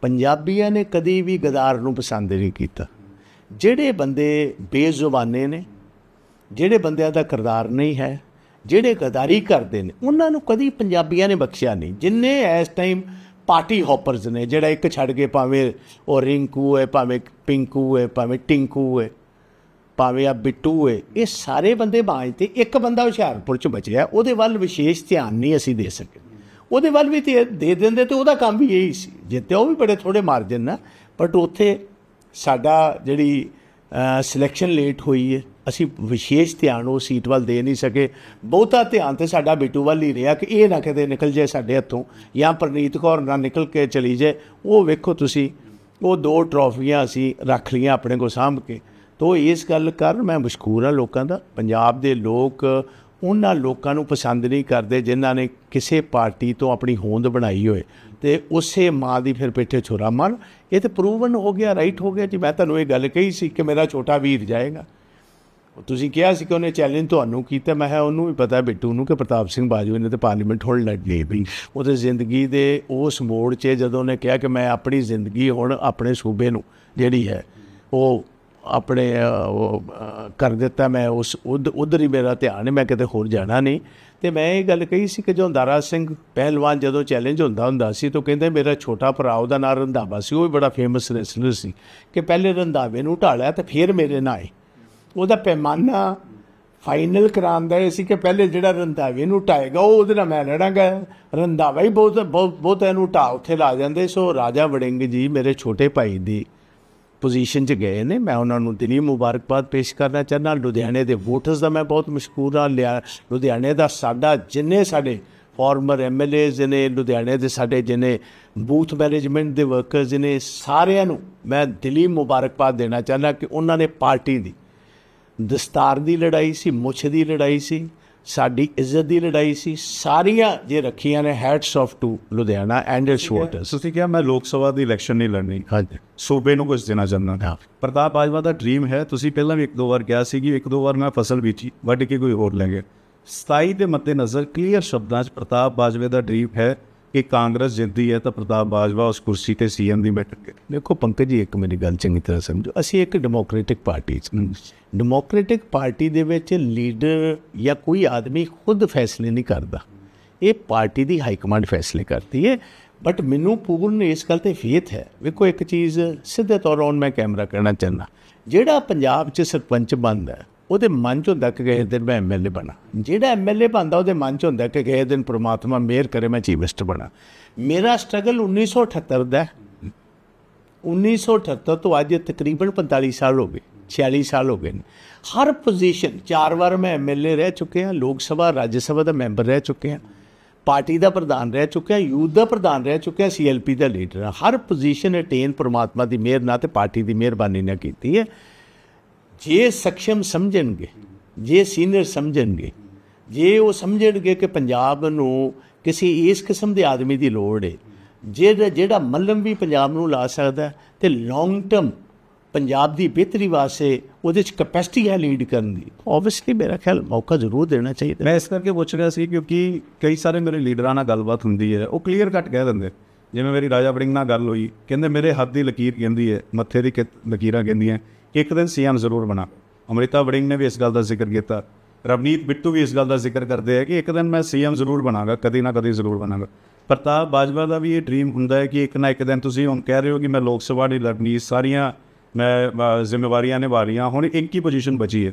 ਪੰਜਾਬੀਆਂ ਨੇ ਕਦੀ ਵੀ ਗਦਾਰ ਨੂੰ ਪਸੰਦ ਨਹੀਂ ਕੀਤਾ ਜਿਹੜੇ ਬੰਦੇ ਬੇਜ਼ੁਬਾਨੇ ਨੇ ਜਿਹੜੇ ਬੰਦਿਆਂ ਦਾ ਕਿਰਦਾਰ ਨਹੀਂ ਹੈ ਜਿਹੜੇ ਗਦਾਰੀ ਕਰਦੇ ਨੇ ਉਹਨਾਂ ਨੂੰ ਕਦੀ ਪੰਜਾਬੀਆਂ ਨੇ ਬਖਸ਼ਿਆ ਨਹੀਂ ਜਿੰਨੇ ਇਸ ਟਾਈਮ ਪਾਰਟੀ ਹੌਪਰਸ ਨੇ ਜਿਹੜਾ ਇੱਕ ਛੱਡ ਕੇ ਭਾਵੇਂ ਉਹ ਰਿੰਕੂ ਹੈ ਭਾਵੇਂ ਪਿੰਕੂ ਹੈ ਭਾਵੇਂ ਟਿੰਕੂ ਹੈ ਭਾਵੇਂ ਆ ਬਿੱਟੂ ਹੈ ਇਹ ਸਾਰੇ ਬੰਦੇ ਬਾਜ ਤੇ ਇੱਕ ਬੰਦਾ ਹੁਸ਼ਿਆਰਪੁਰ ਚ ਬਚਿਆ ਉਹਦੇ ਵੱਲ ਵਿਸ਼ੇਸ਼ ਧਿਆਨ ਨਹੀਂ ਅਸੀਂ ਦੇ ਸਕਦੇ ਉਹਦੇ ਵੱਲ ਵੀ ਦੇ ਦਿੰਦੇ ਤੇ ਉਹਦਾ ਕੰਮ ਵੀ ਇਹੀ ਸੀ ਜਿੱਤੇ ਉਹ ਵੀ ਬੜੇ ਥੋੜੇ ਮਾਰਜਨ ਨਾਲ ਬਟ ਉੱਥੇ ਸਾਡਾ ਜਿਹੜੀ ਸਿਲੈਕਸ਼ਨ ਲੇਟ ਹੋਈ ਹੈ ਅਸੀਂ ਵਿਸ਼ੇਸ਼ ਧਿਆਨ ਉਹ ਸੀਟ ਵੱਲ ਦੇ ਨਹੀਂ ਸਕੇ ਬਹੁਤਾ ਧਿਆਨ ਤੇ ਸਾਡਾ ਬਿੱਟੂ ਵੱਲ ਹੀ ਰਿਹਾ ਕਿ ਇਹ ਨਾ ਕਿਤੇ ਨਿਕਲ ਜਾਏ ਸਾਡੇ ਹੱਥੋਂ ਜਾਂ ਪ੍ਰਨੀਤ ਕੌਰ ਨਾ ਨਿਕਲ ਕੇ ਚਲੀ ਜਾਏ ਉਹ ਵੇਖੋ ਤੁਸੀਂ ਉਹ ਦੋ ਟਰੋਫੀਆਂ ਅਸੀਂ ਰੱਖ ਲੀਆਂ ਆਪਣੇ ਕੋ ਸਾਹਮਣੇ ਕੇ ਤੋ ਇਸ ਗੱਲ ਕਰ ਮੈਂ ਮਸ਼ਕੂਰ ਆ ਲੋਕਾਂ ਦਾ ਪੰਜਾਬ ਦੇ ਲੋਕ ਉਹਨਾਂ ਲੋਕਾਂ ਨੂੰ ਪਸੰਦ ਨਹੀਂ ਕਰਦੇ ਜਿਨ੍ਹਾਂ ਨੇ ਕਿਸੇ ਪਾਰਟੀ ਤੋਂ ਆਪਣੀ ਹੋਂਦ ਬਣਾਈ ਹੋਏ ਤੇ ਉਸੇ ਮਾਂ ਦੀ ਫਿਰ ਪਿੱਠੇ ਛੁਰਾ ਮਾਰ ਇਹ ਤੇ ਪ੍ਰੂਵਨ ਹੋ ਗਿਆ ਰਾਈਟ ਹੋ ਗਿਆ ਜੀ ਮੈਂ ਤੁਹਾਨੂੰ ਇਹ ਗੱਲ ਕਹੀ ਸੀ ਕਿ ਮੇਰਾ ਛੋਟਾ ਵੀਰ ਜਾਏਗਾ ਤੁਸੀਂ ਕਿਹਾ ਸੀ ਕਿ ਉਹਨੇ ਚੈਲੰਜ ਤੁਹਾਨੂੰ ਕੀਤਾ ਮੈਂ ਹੈ ਉਹਨੂੰ ਵੀ ਪਤਾ ਬਿੱਟੂ ਨੂੰ ਕਿ ਪ੍ਰਤਾਪ ਸਿੰਘ ਬਾਜੂ ਇਹਨੇ ਤੇ ਪਾਰਲੀਮੈਂਟ ਹੁਣ ਲੱਗ ਲਈ ਵੀ ਉਹਦੇ ਜ਼ਿੰਦਗੀ ਦੇ ਉਸ ਮੋੜ 'ਚ ਜਦੋਂ ਉਹਨੇ ਕਿਹਾ ਕਿ ਮੈਂ ਆਪਣੀ ਜ਼ਿੰਦਗੀ ਹੁਣ ਆਪਣੇ ਸੂਬੇ ਨੂੰ ਜਿਹੜੀ ਹੈ ਉਹ ਆਪਣੇ ਉਹ ਕਰ ਦਿੱਤਾ ਮੈਂ ਉਸ ਉਧਰ ਹੀ ਮੇਰਾ ਧਿਆਨ ਹੈ ਮੈਂ ਕਿਤੇ ਹੋਰ ਜਾਣਾ ਨਹੀਂ ਤੇ ਮੈਂ ਇਹ ਗੱਲ ਕਹੀ ਸੀ ਕਿ ਜੋ ਦਾਰਾ ਸਿੰਘ ਪਹਿਲਵਾਨ ਜਦੋਂ ਚੈਲੰਜ ਹੁੰਦਾ ਹੁੰਦਾ ਸੀ ਤਾਂ ਕਹਿੰਦੇ ਮੇਰਾ ਛੋਟਾ ਭਰਾ ਉਹਦਾ ਨਾਮ ਰੰਧਾਵਾ ਸੀ ਉਹ ਵੀ ਬੜਾ ਫੇਮਸ ਰੈਸਲਰ ਸੀ ਕਿ ਪਹਿਲੇ ਰੰਧਾਵੇ ਨੂੰ ਢਾਲਿਆ ਤੇ ਫਿਰ ਮੇਰੇ ਨਾਲ ਆਏ ਉਹਦਾ ਪੈਮਾਨਾ ਫਾਈਨਲ ਕਰਾਉਣ ਦਾ ਇਹ ਸੀ ਕਿ ਪਹਿਲੇ ਜਿਹੜਾ ਰੰਧਾਵੇ ਨੂੰ ਟਾਏਗਾ ਉਹ ਉਹਦੇ ਨਾਲ ਮੈਂ ਲੜਾਂਗਾ ਰੰਧਾਵਾ ਹੀ ਬਹੁਤ ਬਹੁਤ ਇਹਨੂੰ ਟਾ ਉੱਥੇ ਲਾ ਜਾਂਦੇ ਸੋ ਰਾਜਾ ਵੜਿੰਗ ਜੀ ਮੇਰੇ ਛੋਟੇ ਭਾਈ ਦੀ ਪੋਜੀਸ਼ਨ 'ਚ ਗਏ ਨੇ ਮੈਂ ਉਹਨਾਂ ਨੂੰ ਦਿਲੀ ਮੁਬਾਰਕਬਾਦ ਪੇਸ਼ ਕਰਨਾ ਚਾਹੁੰਦਾ ਲੁਧਿਆਣੇ ਦੇ ਵੋਟਰਸ ਦਾ ਮੈਂ ਬਹੁਤ ਮਸ਼ਕੂਰ ਆ ਲਿਆ ਲੁਧਿਆਣੇ ਦਾ ਸਾਡਾ ਜਿੰਨੇ ਸਾਡੇ ਫਾਰਮਰ ਐਮਐਲਏਜ਼ ਨੇ ਲੁਧਿਆਣੇ ਦੇ ਸਾਡੇ ਜਿਨੇ ਬੂਥ ਮੈਨੇਜਮੈਂਟ ਦੇ ਵਰਕਰਸ ਨੇ ਸਾਰਿਆਂ ਨੂੰ ਮੈਂ ਦਿਲੀ ਮੁਬਾਰਕਬਾਦ ਦੇਣਾ ਚਾਹੁੰਦਾ ਕਿ ਉਹਨਾਂ ਨੇ ਪਾਰਟੀ ਦੀ ਦਸਤਾਰ ਦੀ ਲੜਾਈ ਸੀ ਮੁੱਛ ਦੀ ਲੜਾਈ ਸੀ ਸਾਡੀ ਇੱਜ਼ਤ ਦੀ ਲੜਾਈ ਸੀ ਸਾਰੀਆਂ ਜੇ ਰੱਖੀਆਂ ਨੇ hats off to Ludhiana and its water ਤੁਸੀਂ ਕਿਹਾ ਮੈਂ ਲੋਕ ਸਭਾ ਦੀ ਇਲੈਕਸ਼ਨ ਨਹੀਂ ਲੜਨੀ ਹਾਂਜੀ ਸੂਬੇ ਨੂੰ ਕੁਝ ਦੇਣਾ ਚਾਹੁੰਦਾ ਹਾਂ ਪ੍ਰਤਾਪ ਬਾਜਵਾ ਦਾ ਡ੍ਰੀਮ ਹੈ ਤੁਸੀਂ ਪਹਿਲਾਂ ਵੀ ਇੱਕ ਦੋ ਵਾਰ ਗਿਆ ਸੀ ਕਿ ਇੱਕ ਦੋ ਵਾਰ ਮੈਂ ਫਸਲ ਵੇਚੀ ਵੱਢ ਕੇ ਕੋਈ ਹੋਰ ਲੈ ਗਿਆ 27 ਦੇ ਮੱਤੇ ਨਜ਼ਰ ਕਲੀਅਰ ਸ਼ਬਦਾਂ 'ਚ ਪ੍ਰਤਾਪ ਬਾਜਵੇ ਦਾ ਡ੍ਰੀਮ ਹੈ ਕਿ ਕਾਂਗਰਸ ਜਿੱਤਦੀ ਹੈ ਤਾਂ ਪ੍ਰਤਾਪ ਬਾਜਵਾ ਉਸ ਕੁਰਸੀ ਤੇ ਸੀਐਮ ਦੀ ਬੈਠਣਗੇ ਦੇਖੋ ਪੰਕਜ ਜੀ ਇੱਕ ਮੇਰੀ ਗੱਲ ਚੰਗੀ ਤਰ੍ਹਾਂ ਸਮਝੋ ਅਸੀਂ ਇੱਕ ਡੈਮੋਕ੍ਰੈਟਿਕ ਪਾਰਟੀ ਹਾਂ ਡੈਮੋਕ੍ਰੈਟਿਕ ਪਾਰਟੀ ਦੇ ਵਿੱਚ ਲੀਡਰ ਜਾਂ ਕੋਈ ਆਦਮੀ ਖੁਦ ਫੈਸਲੇ ਨਹੀਂ ਕਰਦਾ ਇਹ ਪਾਰਟੀ ਦੀ ਹਾਈ ਕਮਾਂਡ ਫੈਸਲੇ ਕਰਦੀ ਹੈ ਬਟ ਮੈਨੂੰ ਪੂਰਨ ਇਸ ਗੱਲ ਤੇ ਫੇਥ ਹੈ ਵੇਖੋ ਇੱਕ ਚੀਜ਼ ਸਿੱਧੇ ਤੌਰ 'ਤੇ ਮੈਂ ਕੈਮਰਾ ਕਰਨਾ ਚਾਹਨਾ ਜਿਹੜਾ ਪੰਜਾਬ 'ਚ ਸਰਪੰਚ ਬੰਦ ਹੈ ਉਹਦੇ ਮਨ 'ਚ ਹੁੰਦਾ ਕਿ ਕਿਸੇ ਦਿਨ ਮੈਂ ਐਮਐਲਏ ਬਣਾ ਜਿਹੜਾ ਐਮਐਲਏ ਬਣਦਾ ਉਹਦੇ ਮਨ 'ਚ ਹੁੰਦਾ ਕਿ ਕਿਸੇ ਦਿਨ ਪ੍ਰਮਾਤਮਾ ਮਿਹਰ ਕਰੇ ਮੈਂ ਚੀਫ ਮਿਨਿਸਟਰ ਬਣਾ ਮੇਰਾ ਸਟਰਗਲ 1978 ਦਾ 1978 ਤੋਂ ਅੱਜ ਤਕਰੀਬਨ 45 ਸਾਲ ਹੋ ਗਏ 46 ਸਾਲ ਹੋ ਗਏ ਨੇ ਹਰ ਪੋਜੀਸ਼ਨ ਚਾਰ ਵਾਰ ਮੈਂ ਐਮਐਲਏ ਰਹਿ ਚੁੱਕਿਆ ਲੋਕ ਸਭਾ ਰਾਜ ਸਭਾ ਦਾ ਮੈਂਬਰ ਰਹਿ ਚੁੱਕਿਆ ਪਾਰਟੀ ਦਾ ਪ੍ਰਧਾਨ ਰਹਿ ਚੁੱਕਿਆ ਯੂਥ ਦਾ ਪ੍ਰਧਾਨ ਰਹਿ ਚੁੱਕਿਆ ਸੀਐਲਪੀ ਦਾ ਲੀਡਰ ਹਰ ਪੋਜੀਸ਼ਨ ਅਟੇਨ ਪ੍ਰਮਾਤਮਾ ਦੀ ਮਿਹਰ ਨਾਲ ਤੇ ਪਾਰਟੀ ਦੀ ਮਿਹਰਬਾਨੀ ਨਾਲ ਕੀਤੀ ਹੈ ਜੇ ਸਖਸ਼ਮ ਸਮਝਣਗੇ ਜੇ ਸੀਨੀਅਰ ਸਮਝਣਗੇ ਜੇ ਉਹ ਸਮਝਣਗੇ ਕਿ ਪੰਜਾਬ ਨੂੰ ਕਿਸੇ ਇਸ ਕਿਸਮ ਦੇ ਆਦਮੀ ਦੀ ਲੋੜ ਹੈ ਜਿਹੜਾ ਜਿਹੜਾ ਮੱਲਮ ਵੀ ਪੰਜਾਬ ਨੂੰ ਲਾ ਸਕਦਾ ਤੇ ਲੌਂਗ ਟਰਮ ਪੰਜਾਬ ਦੀ ਬਿਹਤਰੀ ਵਾਸਤੇ ਉਹਦੇ ਚ ਕੈਪੈਸਿਟੀ ਹੈ ਲੀਡ ਕਰਨ ਦੀ ਆਬਵੀਅਸਲੀ ਮੇਰਾ ਖਿਆਲ ਮੌਕਾ ਜ਼ਰੂਰ ਦੇਣਾ ਚਾਹੀਦਾ ਮੈਂ ਇਸ ਕਰਕੇ ਪੁੱਛ ਰਿਹਾ ਸੀ ਕਿਉਂਕਿ ਕਈ ਸਾਰੇ ਮੇਰੇ ਲੀਡਰਾਂ ਨਾਲ ਗੱਲਬਾਤ ਹੁੰਦੀ ਹੈ ਉਹ ਕਲੀਅਰ ਕੱਟ ਕਹਿ ਦਿੰਦੇ ਜਿਵੇਂ ਮੇਰੀ ਰਾਜਾ ਬੜਿੰਗ ਨਾਲ ਗੱਲ ਹੋਈ ਕਹਿੰਦੇ ਮੇਰੇ ਹੱਥ ਦੀ ਲਕੀਰ ਕਹਿੰਦੀ ਹੈ ਮੱਥੇ ਦੀ ਲਕੀਰਾਂ ਕਹਿੰਦੀਆਂ ਕਿ ਇੱਕ ਦਿਨ ਸੀਐਮ ਜ਼ਰੂਰ ਬਣਾ ਅਮ੍ਰਿਤਾ ਵੜਿੰਗ ਨੇ ਵੀ ਇਸ ਗੱਲ ਦਾ ਜ਼ਿਕਰ ਕੀਤਾ ਰਵਨੀਤ ਬਿੱਟੂ ਵੀ ਇਸ ਗੱਲ ਦਾ ਜ਼ਿਕਰ ਕਰਦੇ ਆ ਕਿ ਇੱਕ ਦਿਨ ਮੈਂ ਸੀਐਮ ਜ਼ਰੂਰ ਬਣਾਗਾ ਕਦੀ ਨਾ ਕਦੀ ਜ਼ਰੂਰ ਬਣਾਗਾ ਪ੍ਰਤਾਪ ਬਾਜਵਾ ਦਾ ਵੀ ਇਹ ਡ੍ਰੀਮ ਹੁੰਦਾ ਹੈ ਕਿ ਇੱਕ ਨਾ ਇੱਕ ਦਿਨ ਤੁਸੀਂ ਹੁਣ ਕਹਿ ਰਹੇ ਹੋ ਕਿ ਮੈਂ ਲੋਕ ਸਭਾ ਦੀ ਲੜਨੀ ਸਾਰੀਆਂ ਮੈਂ ਜ਼ਿੰਮੇਵਾਰੀਆਂ ਨਿਭਾ ਰਹੀਆਂ ਹੁਣ ਇੱਕ ਹੀ ਪੋਜੀਸ਼ਨ ਬਚੀ ਹੈ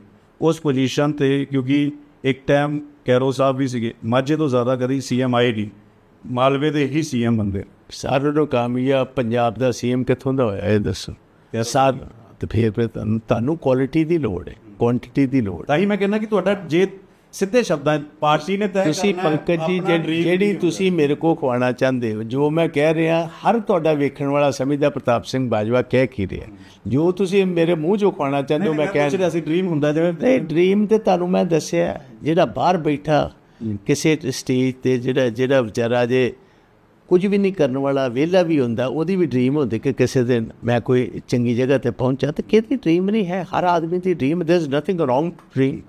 ਉਸ ਪੋਜੀਸ਼ਨ ਤੇ ਕਿਉਂਕਿ ਇੱਕ ਟਾਈਮ ਕੈਰੋ ਸਾਹਿਬ ਵੀ ਸੀਗੇ ਮਾਝੇ ਤੋਂ ਜ਼ਿਆਦਾ ਕਦੀ ਸੀਐਮ ਆਏ ਨਹੀਂ ਮਾਲਵੇ ਦੇ ਹੀ ਸੀਐਮ ਬੰਦੇ ਸਾਰੇ ਸਾਰੋਂ ਕਾਮਯਾਬ ਪੰਜਾਬ ਦਾ ਸੀਐਮ ਕਿੱਥੋਂ ਦਾ ਹੋਇਆ ਇਹ ਦੱਸੋ ਸਾਰ ਤੇ ਫਿਰ ਤੁਹਾਨੂੰ ਕੁਆਲਿਟੀ ਦੀ ਲੋੜ ਹੈ ਕੁਆਂਟੀਟੀ ਦੀ ਲੋੜ ਤਾਂ ਹੀ ਮੈਂ ਕਹਿੰਦਾ ਕਿ ਤੁਹਾਡਾ ਜੇ ਸਿੱਧੇ ਸ਼ਬਦਾਂ ਪਾਰਟੀ ਨੇ ਤੈਅ ਤੁਸੀਂ ਪੰਕਜ ਜੀ ਜਿਹੜੀ ਤੁਸੀਂ ਮੇਰੇ ਕੋ ਖਵਾਣਾ ਚਾਹੁੰਦੇ ਹੋ ਜੋ ਮੈਂ ਕਹਿ ਰਿਹਾ ਹਰ ਤੁਹਾਡਾ ਵੇਖਣ ਵਾਲਾ ਸਮਝਦਾ ਪ੍ਰਤਾਪ ਸਿੰਘ ਬਾਜਵਾ ਕਹਿ ਕੀ ਰਿਹਾ ਜੋ ਤੁਸੀਂ ਮੇਰੇ ਮੂੰਹ ਜੋ ਖਵਾਣਾ ਚਾਹੁੰਦੇ ਹੋ ਮੈਂ ਕਹਿ ਰਿਹਾ ਅਸੀਂ ਡ੍ਰੀਮ ਹੁੰਦਾ ਜਿਵੇਂ ਨਹੀਂ ਡ੍ਰੀਮ ਤੇ ਤੁਹਾਨੂੰ ਮੈਂ ਦੱਸਿਆ ਜਿਹੜਾ ਬਾਹਰ ਬੈਠਾ ਕਿਸੇ ਸਟੇਜ ਤੇ ਜਿਹੜਾ ਜਿਹੜਾ ਵਿਚਾਰਾ ਜੇ ਕੁਝ ਵੀ ਨਹੀਂ ਕਰਨ ਵਾਲਾ ਵਿਹਲਾ ਵੀ ਹੁੰਦਾ ਉਹਦੀ ਵੀ ਡ੍ਰੀਮ ਹੁੰਦੀ ਕਿ ਕਿਸੇ ਦਿਨ ਮੈਂ ਕੋਈ ਚੰਗੀ ਜਗ੍ਹਾ ਤੇ ਪਹੁੰਚਾਂ ਤੇ ਕਿਹਦੀ ਡ੍ਰੀਮ ਨਹੀਂ ਹੈ ਹਰ ਆਦਮੀ ਦੀ dream there is nothing wrong dream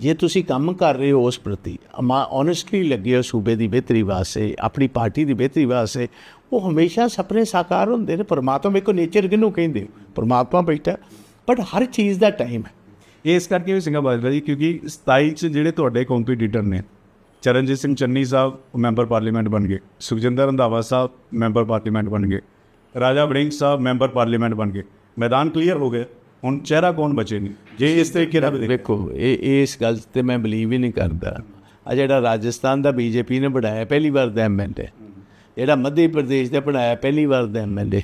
ਜੇ ਤੁਸੀਂ ਕੰਮ ਕਰ ਰਹੇ ਹੋ ਉਸ ਪ੍ਰਤੀ ਮੈਂ ਓਨੈਸਟਲੀ ਲੱਗਿਆ ਸੂਬੇ ਦੀ ਬਿਹਤਰੀ ਵਾਸਤੇ ਆਪਣੀ ਪਾਰਟੀ ਦੀ ਬਿਹਤਰੀ ਵਾਸਤੇ ਉਹ ਹਮੇਸ਼ਾ ਸੁਪਨੇ ਸਾਕਾਰ ਹੁੰਦੇ ਨੇ ਪਰਮਾਤਮਾ ਮੇਰੇ ਕੋ ਨੇਚਰ ਕਿਨੂੰ ਕਹਿੰਦੇ ਪਰਮਾਤਮਾ ਬੈਠਾ ਬਟ ਹਰ ਚੀਜ਼ ਦਾ ਟਾਈਮ ਹੈ ਇਸ ਕਰਕੇ ਵੀ ਸਿੰਘਾ ਬਾਜਵਾ ਜੀ ਕਿਉਂਕਿ 27 ਚ ਜਿਹੜੇ ਤੁਹਾਡੇ ਕੰਪੀਟੀਟਰ ਨੇ ਚਰਨਜੀਤ ਸਿੰਘ ਚੰਨੀ ਸਾਹਿਬ ਮੈਂਬਰ ਪਾਰਲੀਮੈਂਟ ਬਣ ਗਏ ਸੁਖਜਿੰਦਰ ਰੰਧਾਵਾ ਸਾਹਿਬ ਮੈਂਬਰ ਪਾਰਲੀਮੈਂਟ ਬਣ ਗਏ ਰਾਜਾ ਬ੍ਰਿੰਗ ਸਾਹਿਬ ਮੈਂਬਰ ਪਾਰਲੀਮੈਂਟ ਬਣ ਗਏ ਮੈਦਾਨ ਕਲੀਅਰ ਹੋ ਗਿਆ ਹੁਣ ਚਿਹਰਾ ਕੌਣ ਬਚੇ ਨਹੀਂ ਜੇ ਇਸ ਤੇ ਕਿਹੜਾ ਦੇਖੋ ਇਹ ਇਸ ਗੱਲ ਤੇ ਮੈਂ ਬਲੀਵ ਹੀ ਨਹੀਂ ਕਰਦਾ ਆ ਜਿਹੜਾ ਰਾਜਸਥਾਨ ਦਾ ਬੀਜੇਪੀ ਨੇ ਬਣਾਇਆ ਪਹਿਲੀ ਵਾਰ ਦਾ ਐਮਐਲਏ ਜਿਹੜਾ ਮੱਧ ਪ੍ਰਦੇਸ਼ ਦਾ ਬਣਾਇਆ ਪਹਿਲੀ ਵਾਰ ਦਾ ਐਮਐਲਏ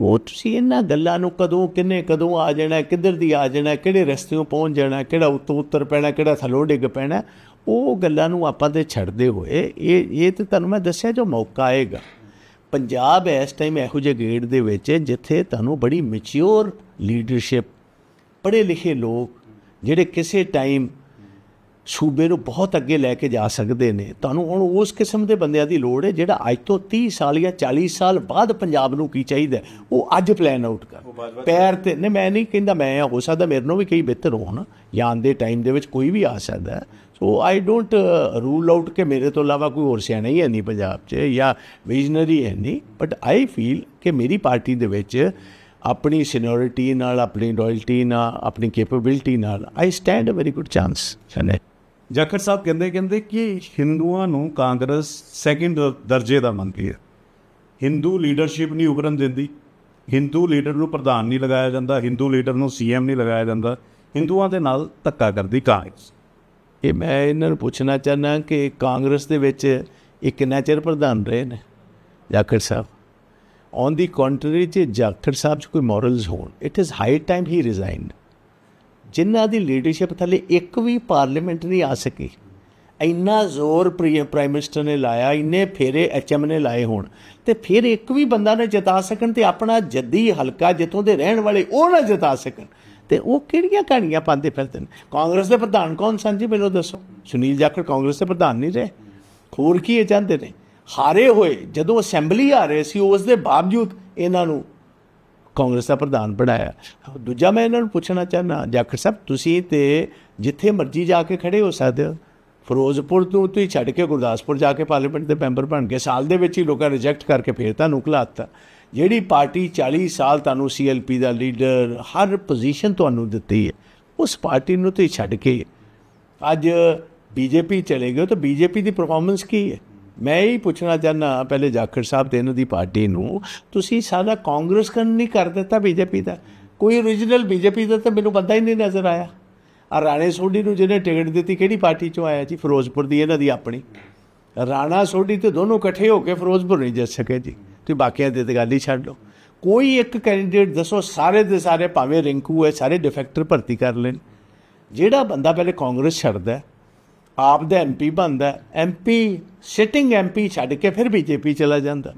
ਉਹ ਤੁਸੀਂ ਇਹਨਾਂ ਗੱਲਾਂ ਨੂੰ ਕਦੋਂ ਕਿੰਨੇ ਕਦੋਂ ਆ ਜਾਣਾ ਕਿੱਧਰ ਦੀ ਆ ਜਾਣਾ ਕਿਹੜੇ ਰਸਤੇੋਂ ਪਹੁੰਚ ਜਾਣਾ ਕਿਹੜਾ ਉੱਤੋਂ ਉੱਤਰ ਪੈਣਾ ਕਿਹੜਾ ਥਲੋਂ ਡਿੱਗ ਪੈਣਾ ਉਹ ਗੱਲਾਂ ਨੂੰ ਆਪਾਂ ਤੇ ਛੱਡਦੇ ਹੋਏ ਇਹ ਇਹ ਤੇ ਤੁਹਾਨੂੰ ਮੈਂ ਦੱਸਿਆ ਜੋ ਮੌਕਾ ਆਏਗਾ ਪੰਜਾਬ ਇਸ ਟਾਈਮ ਇਹੋ ਜਿਹੇ ਗੇੜ ਦੇ ਵਿੱਚ ਜਿੱਥੇ ਤੁਹਾਨੂੰ ਬੜੀ ਮੈਚਿਓਰ ਲੀਡਰਸ਼ਿਪ ਪੜ੍ਹੇ ਲਿਖੇ ਲੋਕ ਜਿਹੜੇ ਕਿਸੇ ਟਾਈਮ ਸੂਬੇ ਨੂੰ ਬਹੁਤ ਅੱਗੇ ਲੈ ਕੇ ਜਾ ਸਕਦੇ ਨੇ ਤੁਹਾਨੂੰ ਹੁਣ ਉਸ ਕਿਸਮ ਦੇ ਬੰਦਿਆਂ ਦੀ ਲੋੜ ਹੈ ਜਿਹੜਾ ਅੱਜ ਤੋਂ 30 ਸਾਲ ਜਾਂ 40 ਸਾਲ ਬਾਅਦ ਪੰਜਾਬ ਨੂੰ ਕੀ ਚਾਹੀਦਾ ਉਹ ਅੱਜ ਪਲਾਨ ਆਊਟ ਕਰ ਪੈਰ ਤੇ ਨਹੀਂ ਮੈਂ ਨਹੀਂ ਕਹਿੰਦਾ ਮੈਂ ਆ ਹੋ ਸਕਦਾ ਮੇਰੇ ਨੂੰ ਵੀ ਕਈ ਬਿਹਤਰ ਹੋਣ ਜਾਂ ਦੇ ਟਾਈਮ ਦੇ ਵਿੱਚ ਕੋਈ ਵੀ ਆ ਸਕਦਾ so I don't rule out ਕਿ ਮੇਰੇ ਤੋਂ ਇਲਾਵਾ ਕੋਈ ਹੋਰ ਸਿਆਣਾ ਹੀ ਹੈ ਨਹੀਂ ਪੰਜਾਬ 'ਚ ਜਾਂ ਵਿਜ਼ਨਰੀ ਹੈ ਨਹੀਂ ਬਟ ਆਈ ਫੀਲ ਕਿ ਮੇਰੀ ਪਾਰਟੀ ਦੇ ਵਿੱਚ ਆਪਣੀ ਸੀਨੀਓਰਿਟੀ ਨਾਲ ਆਪਣੀ ਰਾਇਲਟੀ ਨਾਲ ਆਪਣੀ ਕੈਪੇਬਿਲਿਟੀ ਨਾਲ I stand a very good chance ਸਨੇ ਜਾਖੜ ਸਾਹਿਬ ਕਹਿੰਦੇ ਕਹਿੰਦੇ ਕਿ ਹਿੰਦੂਆਂ ਨੂੰ ਕਾਂਗਰਸ ਸੈਕਿੰਡ ਦਰਜੇ ਦਾ ਮੰਨਦੀ ਹੈ ਹਿੰਦੂ ਲੀਡਰਸ਼ਿਪ ਨਹੀਂ ਉਭਰਨ ਦਿੰਦੀ ਹਿੰਦੂ ਲੀਡਰ ਨੂੰ ਪ੍ਰਧਾਨ ਨਹੀਂ ਲਗਾਇਆ ਜਾਂਦਾ ਹਿੰਦੂ ਲੀਡਰ ਨੂੰ ਸੀਐਮ ਨਹੀਂ ਲਗਾਇਆ ਜਾਂਦਾ ਹਿੰਦੂਆਂ ਦੇ ਨਾਲ ਧੱਕਾ ਕਰਦੀ ਕਾਂਗਰਸ ਇਹ ਮੈਂ ਇਹਨਾਂ ਨੂੰ ਪੁੱਛਣਾ ਚਾਹਨਾ ਕਿ ਕਾਂਗਰਸ ਦੇ ਵਿੱਚ ਇੱਕ ਕਿੰਨਾ ਚਿਰ ਪ੍ਰਧਾਨ ਰਹੇ ਨੇ Jakhar Sahib on the country ਤੇ ਜਾਖੜ ਸਾਹਿਬ 'ਚ ਕੋਈ ਮੋਰਲਸ ਹੋਣ it is high time he resigned ਜਿਨ੍ਹਾਂ ਦੀ ਲੀਡਰਸ਼ਿਪ ਥੱਲੇ ਇੱਕ ਵੀ ਪਾਰਲੀਮੈਂਟ ਨਹੀਂ ਆ ਸਕੀ ਇੰਨਾ ਜ਼ੋਰ ਪ੍ਰਾਈਮ ਮਿਨਿਸਟਰ ਨੇ ਲਾਇਆ ਇੰਨੇ ਫੇਰੇ ਐਚਐਮ ਨੇ ਲਾਏ ਹੋਣ ਤੇ ਫਿਰ ਇੱਕ ਵੀ ਬੰਦਾ ਨੇ ਜਿਤਾ ਸਕਣ ਤੇ ਆਪਣਾ ਜੱਦੀ ਹਲਕਾ ਜਿੱਥੋਂ ਦੇ ਰਹਿਣ ਵਾਲੇ ਉਹ ਨਾ ਜਿਤਾ ਸਕਣ ਤੇ ਉਹ ਕਿਹੜੀਆਂ ਕਹਾਣੀਆਂ ਪਾਉਂਦੇ ਫਿਰਦੇ ਨੇ ਕਾਂਗਰਸ ਦੇ ਪ੍ਰਧਾਨ ਕੌਣ ਸਨ ਜੀ ਮੈਨੂੰ ਦੱਸੋ ਸੁਨੀਲ ਜਾਖੜ ਕਾਂਗਰਸ ਦੇ ਪ੍ਰਧਾਨ ਨਹੀਂ ਰਹੇ ਖੋਰ ਕੀ ਇਹ ਚਾਹੁੰਦੇ ਨੇ ਹਾਰੇ ਹੋਏ ਜਦੋਂ ਅਸੈਂਬਲੀ ਆ ਰਹੇ ਸੀ ਉਸ ਦੇ ਬਾਵਜੂਦ ਇਹਨਾਂ ਨੂੰ ਕਾਂਗਰਸ ਦਾ ਪ੍ਰਧਾਨ ਬਣਾਇਆ ਦੂਜਾ ਮੈਂ ਇਹਨਾਂ ਨੂੰ ਪੁੱਛਣਾ ਚਾਹਨਾ ਜਾਖੜ ਸਾਹਿਬ ਤੁਸੀਂ ਤੇ ਜਿੱਥੇ ਮਰਜ਼ੀ ਜਾ ਕੇ ਖੜੇ ਹੋ ਸਕਦੇ ਹੋ ਫਿਰੋਜ਼ਪੁਰ ਤੋਂ ਤੁਸੀਂ ਛੱਡ ਕੇ ਗੁਰਦਾਸਪੁਰ ਜਾ ਕੇ ਪਾਰਲੀਮੈਂਟ ਦੇ ਮੈਂਬਰ ਬਣ ਗਏ ਸਾਲ ਦੇ ਵਿੱਚ ਹੀ ਲੋਕਾਂ ਰਿਜੈਕਟ ਕਰਕੇ ਫੇਰ ਤੁਹਾਨੂੰ ਘਲਾਤਾ ਜਿਹੜੀ ਪਾਰਟੀ 40 ਸਾਲ ਤੁਹਾਨੂੰ ਸੀਐਲਪੀ ਦਾ ਲੀਡਰ ਹਰ ਪੋਜੀਸ਼ਨ ਤੁਹਾਨੂੰ ਦਿੱਤੀ ਹੈ ਉਸ ਪਾਰਟੀ ਨੂੰ ਤੁਸੀਂ ਛੱਡ ਕੇ ਅੱਜ ਬੀਜੇਪੀ ਚਲੇ ਗਏ ਤਾਂ ਬੀਜੇਪੀ ਦੀ ਪਰਫਾਰਮੈਂਸ ਕੀ ਹੈ ਮੈਂ ਇਹ ਪੁੱਛਣਾ ਚਾਹਨਾ ਪਹਿਲੇ ਜਾਖੜ ਸਾਹਿਬ ਤੇ ਇਹਨਾਂ ਦੀ ਪਾਰਟੀ ਨੂੰ ਤੁਸੀਂ ਸਾਡਾ ਕਾਂਗਰਸ ਕਰਨ ਨਹੀਂ ਕਰ ਦਿੱਤਾ ਬੀਜੇਪੀ ਦਾ ਕੋਈ origignal ਬੀਜੇਪੀ ਦਾ ਤਾਂ ਮੈਨੂੰ ਬੰਦਾ ਹੀ ਨਹੀਂ ਨਜ਼ਰ ਆਇਆ ਆ ਰਾਣੇ ਸੋਢੀ ਨੂੰ ਜਿਹਨੇ ਟਿਕਟ ਦਿੱਤੀ ਕਿਹੜੀ ਪਾਰਟੀ ਚੋਂ ਆਇਆ ਜੀ ਫਿਰੋਜ਼ਪੁਰ ਦੀ ਇਹਨਾਂ ਦੀ ਆਪਣੀ ਰਾਣਾ ਸੋਢੀ ਤੇ ਦੋਨੋਂ ਇਕੱਠੇ ਹੋ ਕੇ ਫਿਰੋਜ਼ਪੁਰ ਨਹੀਂ ਜਾ ਸਕੇ ਜੀ ਤੇ ਬਾਕੀਆਂ ਦੇ ਤੇ ਗੱਲ ਹੀ ਛੱਡ ਲਓ ਕੋਈ ਇੱਕ ਕੈਂਡੀਡੇਟ ਦੱਸੋ ਸਾਰੇ ਦੇ ਸਾਰੇ ਭਾਵੇਂ ਰਿੰਕੂ ਹੈ ਸਾਰੇ ਡਿਫੈਕਟਰ ਭਰਤੀ ਕਰ ਲੈਣ ਜਿਹੜਾ ਬੰਦਾ ਪਹਿਲੇ ਕਾਂਗਰਸ ਛੱਡਦਾ ਆਪ ਦੇ ਐਮਪੀ ਬਣਦਾ ਐਮਪੀ ਸਿਟਿੰਗ ਐਮਪੀ ਛੱਡ ਕੇ ਫਿਰ ਬੀਜੇਪੀ ਚਲਾ ਜਾਂਦਾ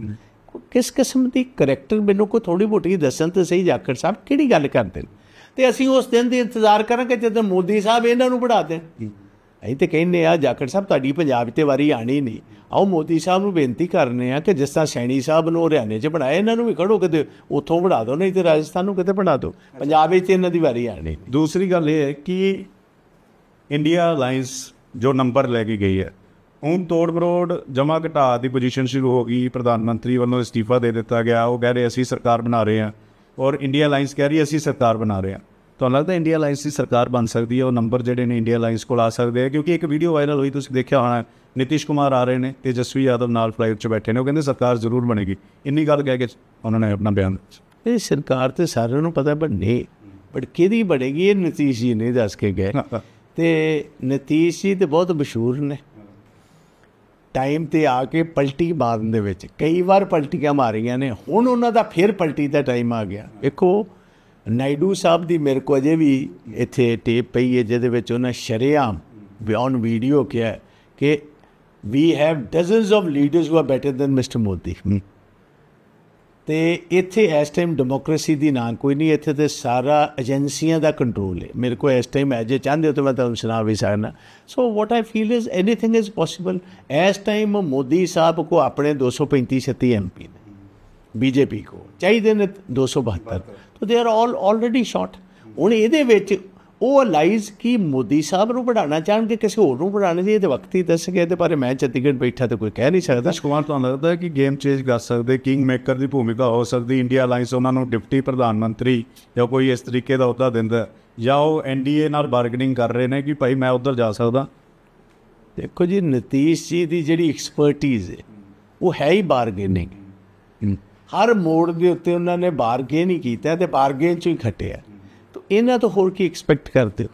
ਕਿਸ ਕਿਸਮ ਦੀ ਕੈਰੈਕਟਰ ਮੈਨੂੰ ਕੋ ਥੋੜੀ ਬੋਟੀ ਦੱਸਣ ਤੇ ਸਹੀ ਜਾਕਰ ਸਾਹਿਬ ਕਿਹੜੀ ਗੱਲ ਕਰਦੇ ਨੇ ਤੇ ਅਸੀਂ ਉਸ ਦਿਨ ਦੀ ਇੰਤਜ਼ਾਰ ਕਰਾਂਗੇ ਜਦੋਂ ਮੋਦੀ ਸਾਹਿਬ ਇਹਨਾਂ ਨੂੰ ਬੜਾ ਦੇਣ ਅਸੀਂ ਤੇ ਕਹਿੰਨੇ ਆ ਜਾਕਰ ਸਾਹਿਬ ਤੁਹਾਡੀ ਪੰਜਾਬ ਤੇ ਵਾਰੀ ਆਣੀ ਨਹੀਂ ਆਓ ਮੋਦੀ ਸਾਹਿਬ ਨੂੰ ਬੇਨਤੀ ਕਰਨੇ ਆ ਕਿ ਜਿਸ ਤਰ੍ਹਾਂ ਸੈਣੀ ਸਾਹਿਬ ਨੂੰ ਹਰਿਆਣੇ 'ਚ ਬਣਾਇਆ ਇਹਨਾਂ ਨੂੰ ਵੀ ਖੜੋ ਕਿਤੇ ਉੱਥੋਂ ਬਣਾ ਦਿਓ ਨਹੀਂ ਤੇ ਰਾਜਸਥਾਨ ਨੂੰ ਕਿਤੇ ਬਣਾ ਦਿਓ ਪੰਜਾਬ ਵਿੱਚ ਇਹਨਾਂ ਦੀ ਵਾਰੀ ਆਣੀ ਦੂਸਰੀ ਗੱਲ ਇਹ ਹੈ ਕਿ ਇੰਡੀਆ ਅਲਾਈਅੰਸ ਜੋ ਨੰਬਰ ਲੈ ਕੇ ਗਈ ਹੈ ਉਹਨ ਤੋੜ ਬਰੋਡ ਜਮਾ ਘਟਾ ਦੀ ਪੋਜੀਸ਼ਨ ਸ਼ੁਰੂ ਹੋ ਗਈ ਪ੍ਰਧਾਨ ਮੰਤਰੀ ਵੱਲੋਂ ਅਸਤੀਫਾ ਦੇ ਦਿੱਤਾ ਗਿਆ ਉਹ ਕਹਿੰਦੇ ਅਸੀਂ ਸਰਕਾਰ ਬਣਾ ਰਹੇ ਹਾਂ ਔਰ ਇੰਡੀਆ ਲਾਈਨਸ ਕਹਿ ਰਹੀ ਅਸੀਂ ਸਰਕਾਰ ਬਣਾ ਰਹੇ ਹਾਂ ਤੁਹਾਨੂੰ ਲੱਗਦਾ ਇੰਡੀਆ ਲਾਈਨਸ ਦੀ ਸਰਕਾਰ ਬਣ ਸਕਦੀ ਹੈ ਉਹ ਨੰਬਰ ਜਿਹੜੇ ਨੇ ਇੰਡੀਆ ਲਾਈਨਸ ਕੋਲ ਆ ਸਕਦੇ ਆ ਕਿਉਂਕਿ ਇੱਕ ਵੀਡੀਓ ਵਾਇਰਲ ਹੋਈ ਤੁਸੀਂ ਦੇਖਿਆ ਹੋਣਾ ਨਿਤਿਸ਼ ਕੁਮਾਰ ਆ ਰਹੇ ਨੇ ਤੇਜਸਵੀ ਯਾਦਵ ਨਾਲ ਫਲਾਈਟ 'ਚ ਬੈਠੇ ਨੇ ਉਹ ਕਹਿੰਦੇ ਸਰਕਾਰ ਜ਼ਰੂਰ ਬਣੇਗੀ ਇੰਨੀ ਗੱਲ ਕਹਿ ਕੇ ਉਹਨਾਂ ਨੇ ਆਪਣਾ ਬਿਆਨ ਦਿੱਤਾ ਇਹ ਸਰਕਾਰ ਤੇ ਸਾਰਿਆਂ ਨੂੰ ਪਤਾ ਬਣੇ ਬਟ ਕਿਹਦੀ ਬਣੇਗੀ ਇਹ ਨਿਤਿਸ਼ ਜੀ ਨੇ ਦੱਸ ਕੇ ਗਏ ਤੇ ਨਤੀਸ਼ ਜੀ ਤੇ ਬਹੁਤ ਮਸ਼ਹੂਰ ਨੇ ਟਾਈਮ ਤੇ ਆ ਕੇ ਪਲਟੀ ਮਾਰਨ ਦੇ ਵਿੱਚ ਕਈ ਵਾਰ ਪਲਟੀਆਂ ਮਾਰੀਆਂ ਨੇ ਹੁਣ ਉਹਨਾਂ ਦਾ ਫੇਰ ਪਲਟੀ ਦਾ ਟਾਈਮ ਆ ਗਿਆ ਵੇਖੋ ਨਾਇਡੂ ਸਾਹਿਬ ਦੀ ਮੇਰੇ ਕੋ ਅਜੇ ਵੀ ਇੱਥੇ ਟੇਪ ਪਈ ਹੈ ਜਿਹਦੇ ਵਿੱਚ ਉਹਨਾਂ ਸ਼ਰਿਆਮ ਬਿਆਨ ਵੀਡੀਓ ਕਿਹਾ ਕਿ we have dozens of leaders who are better than mister Modi ਤੇ ਇੱਥੇ ਇਸ ਟਾਈਮ ਡੈਮੋਕ੍ਰੇਸੀ ਦੀ ਨਾਂ ਕੋਈ ਨਹੀਂ ਇੱਥੇ ਤੇ ਸਾਰਾ ਏਜੰਸੀਆਂ ਦਾ ਕੰਟਰੋਲ ਹੈ ਮੇਰੇ ਕੋ ਇਸ ਟਾਈਮ ਐਜੇ ਚਾਹਦੇ ਚਾਹੁੰਦੇ ਹੋ ਤਾਂ ਮੈਂ ਤੁਹਾਨੂੰ ਸੁਣਾ ਵੀ ਸਕਦਾ so what I feel is anything is possible ਇਸ ਟਾਈਮ ਮੋਦੀ ਸਾਹਿਬ ਕੋ ਆਪਣੇ 235 36 ਐਮਪੀ ਨੇ ਬੀਜੇਪੀ ਕੋ ਚਾਹੀਦੇ ਨੇ 272 ਤੋ they are all already short ਹੁਣ ਇਹਦੇ ਵਿੱਚ ਉਹ ਅਲਾਈਜ਼ ਕੀ ਮੋਦੀ ਸਾਹਿਬ ਨੂੰ ਪੜਾਉਣਾ ਚਾਹਣ ਕਿ ਕਿਸੇ ਹੋਰ ਨੂੰ ਪੜਾਉਣੇ ਦੀ ਇਹ ਤੇ ਵਕਤ ਹੀ ਦੱਸ ਗਿਆ ਤੇ ਪਰ ਮੈਂ ਚੰਡੀਗੜ੍ਹ ਬੈਠਾ ਤੇ ਕੋਈ ਕਹਿ ਨਹੀਂ ਸਕਦਾ ਸ਼ਕੁਮਾਰ ਤੁਹਾਨੂੰ ਲੱਗਦਾ ਕਿ ਗੇਮ ਚੇਂਜ ਕਰ ਸਕਦੇ ਕਿੰਗ ਮੇਕਰ ਦੀ ਭੂਮਿਕਾ ਹੋ ਸਕਦੀ ਇੰਡੀਆ ਅਲਾਈਜ਼ ਉਹਨਾਂ ਨੂੰ ਡਿਪਟੀ ਪ੍ਰਧਾਨ ਮੰਤਰੀ ਜਾਂ ਕੋਈ ਇਸ ਤਰੀਕੇ ਦਾ ਅਹੁਦਾ ਦਿੰਦਾ ਜਾਂ ਉਹ ਐਨਡੀਏ ਨਾਲ ਬਾਰਗੇਨਿੰਗ ਕਰ ਰਹੇ ਨੇ ਕਿ ਭਾਈ ਮੈਂ ਉਧਰ ਜਾ ਸਕਦਾ ਦੇਖੋ ਜੀ ਨਤੀਸ਼ ਜੀ ਦੀ ਜਿਹੜੀ ਐਕਸਪਰਟਿਜ਼ ਹੈ ਉਹ ਹੈ ਹੀ ਬਾਰਗੇਨਿੰਗ ਹਰ ਮੋੜ ਦੇ ਉੱਤੇ ਉਹਨਾਂ ਨੇ ਬਾਰਗੇਨ ਹੀ ਕੀਤਾ ਤੇ ਬਾਰਗੇਨ ਚ ਹੀ ਖਟਿਆ ਇਹਨਾਂ ਤੋਂ ਹੋਰ ਕੀ ਐਕਸਪੈਕਟ ਕਰਦੇ ਹੋ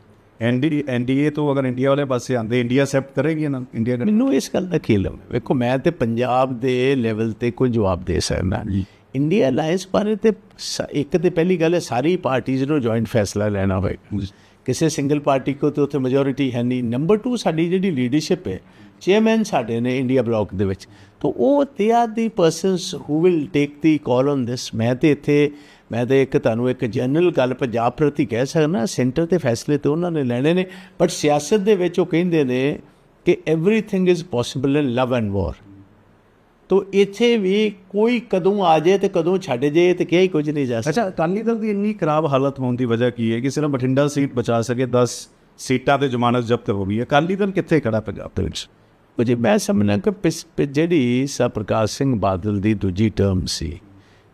ਐਨਡੀ ਐਨਡੀਏ ਤੋਂ ਅਗਰ ਇੰਡੀਆ ਵਾਲੇ ਪਾਸੇ ਆਂਦੇ ਇੰਡੀਆ ਐਕਸੈਪਟ ਕਰੇਗੀ ਇਹਨਾਂ ਇੰਡੀਆ ਮੈਨੂੰ ਇਸ ਗੱਲ ਦਾ ਖੇਲ ਹੈ ਵੇਖੋ ਮੈਂ ਤੇ ਪੰਜਾਬ ਦੇ ਲੈਵਲ ਤੇ ਕੋਈ ਜਵਾਬ ਦੇ ਸਕਦਾ ਇੰਡੀਆ ਅਲਾਈਅੰਸ ਬਾਰੇ ਤੇ ਇੱਕ ਤੇ ਪਹਿਲੀ ਗੱਲ ਹੈ ਸਾਰੀ ਪਾਰਟੀਆਂ ਨੂੰ ਜੁਆਇੰਟ ਫੈਸਲਾ ਲੈਣਾ ਹੋਵੇ ਕਿਸੇ ਸਿੰਗਲ ਪਾਰਟੀ ਕੋ ਤੇ ਉੱਥੇ ਮੈਜੋਰਿਟੀ ਹੈ ਨਹੀਂ ਨੰਬਰ 2 ਸਾਡੀ ਜਿਹੜੀ ਲੀਡਰਸ਼ਿਪ ਹੈ ਚੇਅਰਮੈਨ ਸਾਡੇ ਨੇ ਇੰਡੀਆ ਬਲੌਕ ਦੇ ਵਿੱਚ ਤੋਂ ਉਹ they are the persons who will take the call on this ਮੈਂ ਤੇ ਇੱਥੇ ਮੈਂ ਤੇ ਇੱਕ ਤੁਹਾਨੂੰ ਇੱਕ ਜਨਰਲ ਗੱਲ ਪੰਜਾਬ ਪ੍ਰਤੀ ਕਹਿ ਸਕਦਾ ਸੈਂਟਰ ਤੇ ਫੈਸਲੇ ਤੇ ਉਹਨਾਂ ਨੇ ਲੈਣੇ ਨੇ ਬਟ ਸਿਆਸਤ ਦੇ ਵਿੱਚ ਉਹ ਕਹਿੰਦੇ ਨੇ ਕਿ everything is possible in love and war ਤੋ ਇੱਥੇ ਵੀ ਕੋਈ ਕਦੋਂ ਆ ਜਾਏ ਤੇ ਕਦੋਂ ਛੱਡ ਜਾਏ ਤੇ ਕਿਹਾ ਹੀ ਕੁਝ ਨਹੀਂ ਜਾ ਸਕਦਾ ਅੱਛਾ ਕਾਲੀ ਦਰ ਦੀ ਇੰਨੀ ਖਰਾਬ ਹਾਲਤ ਹੋਣ ਦੀ ਵਜ੍ਹਾ ਕੀ ਹੈ ਕਿ ਸਿਰਫ ਬਠਿੰਡਾ ਸੀਟ ਬਚਾ ਸਕੇ 10 ਸੀਟਾਂ ਤੇ ਜ਼ਮਾਨਤ ਜ਼ਬਤ ਹੋ ਗਈ ਹੈ ਕਾਲੀ ਦਰ ਕਿੱਥੇ ਖੜਾ ਪੰਜਾਬ ਦੇ ਵਿੱਚ ਮੁਝੇ ਮੈਂ ਸਮਝਣਾ ਕਿ ਜਿਹੜੀ ਸਾ ਪ੍ਰਕਾਸ਼ ਸਿੰਘ ਬਾਦਲ ਦੀ ਦੂਜੀ ਟਰਮ ਸੀ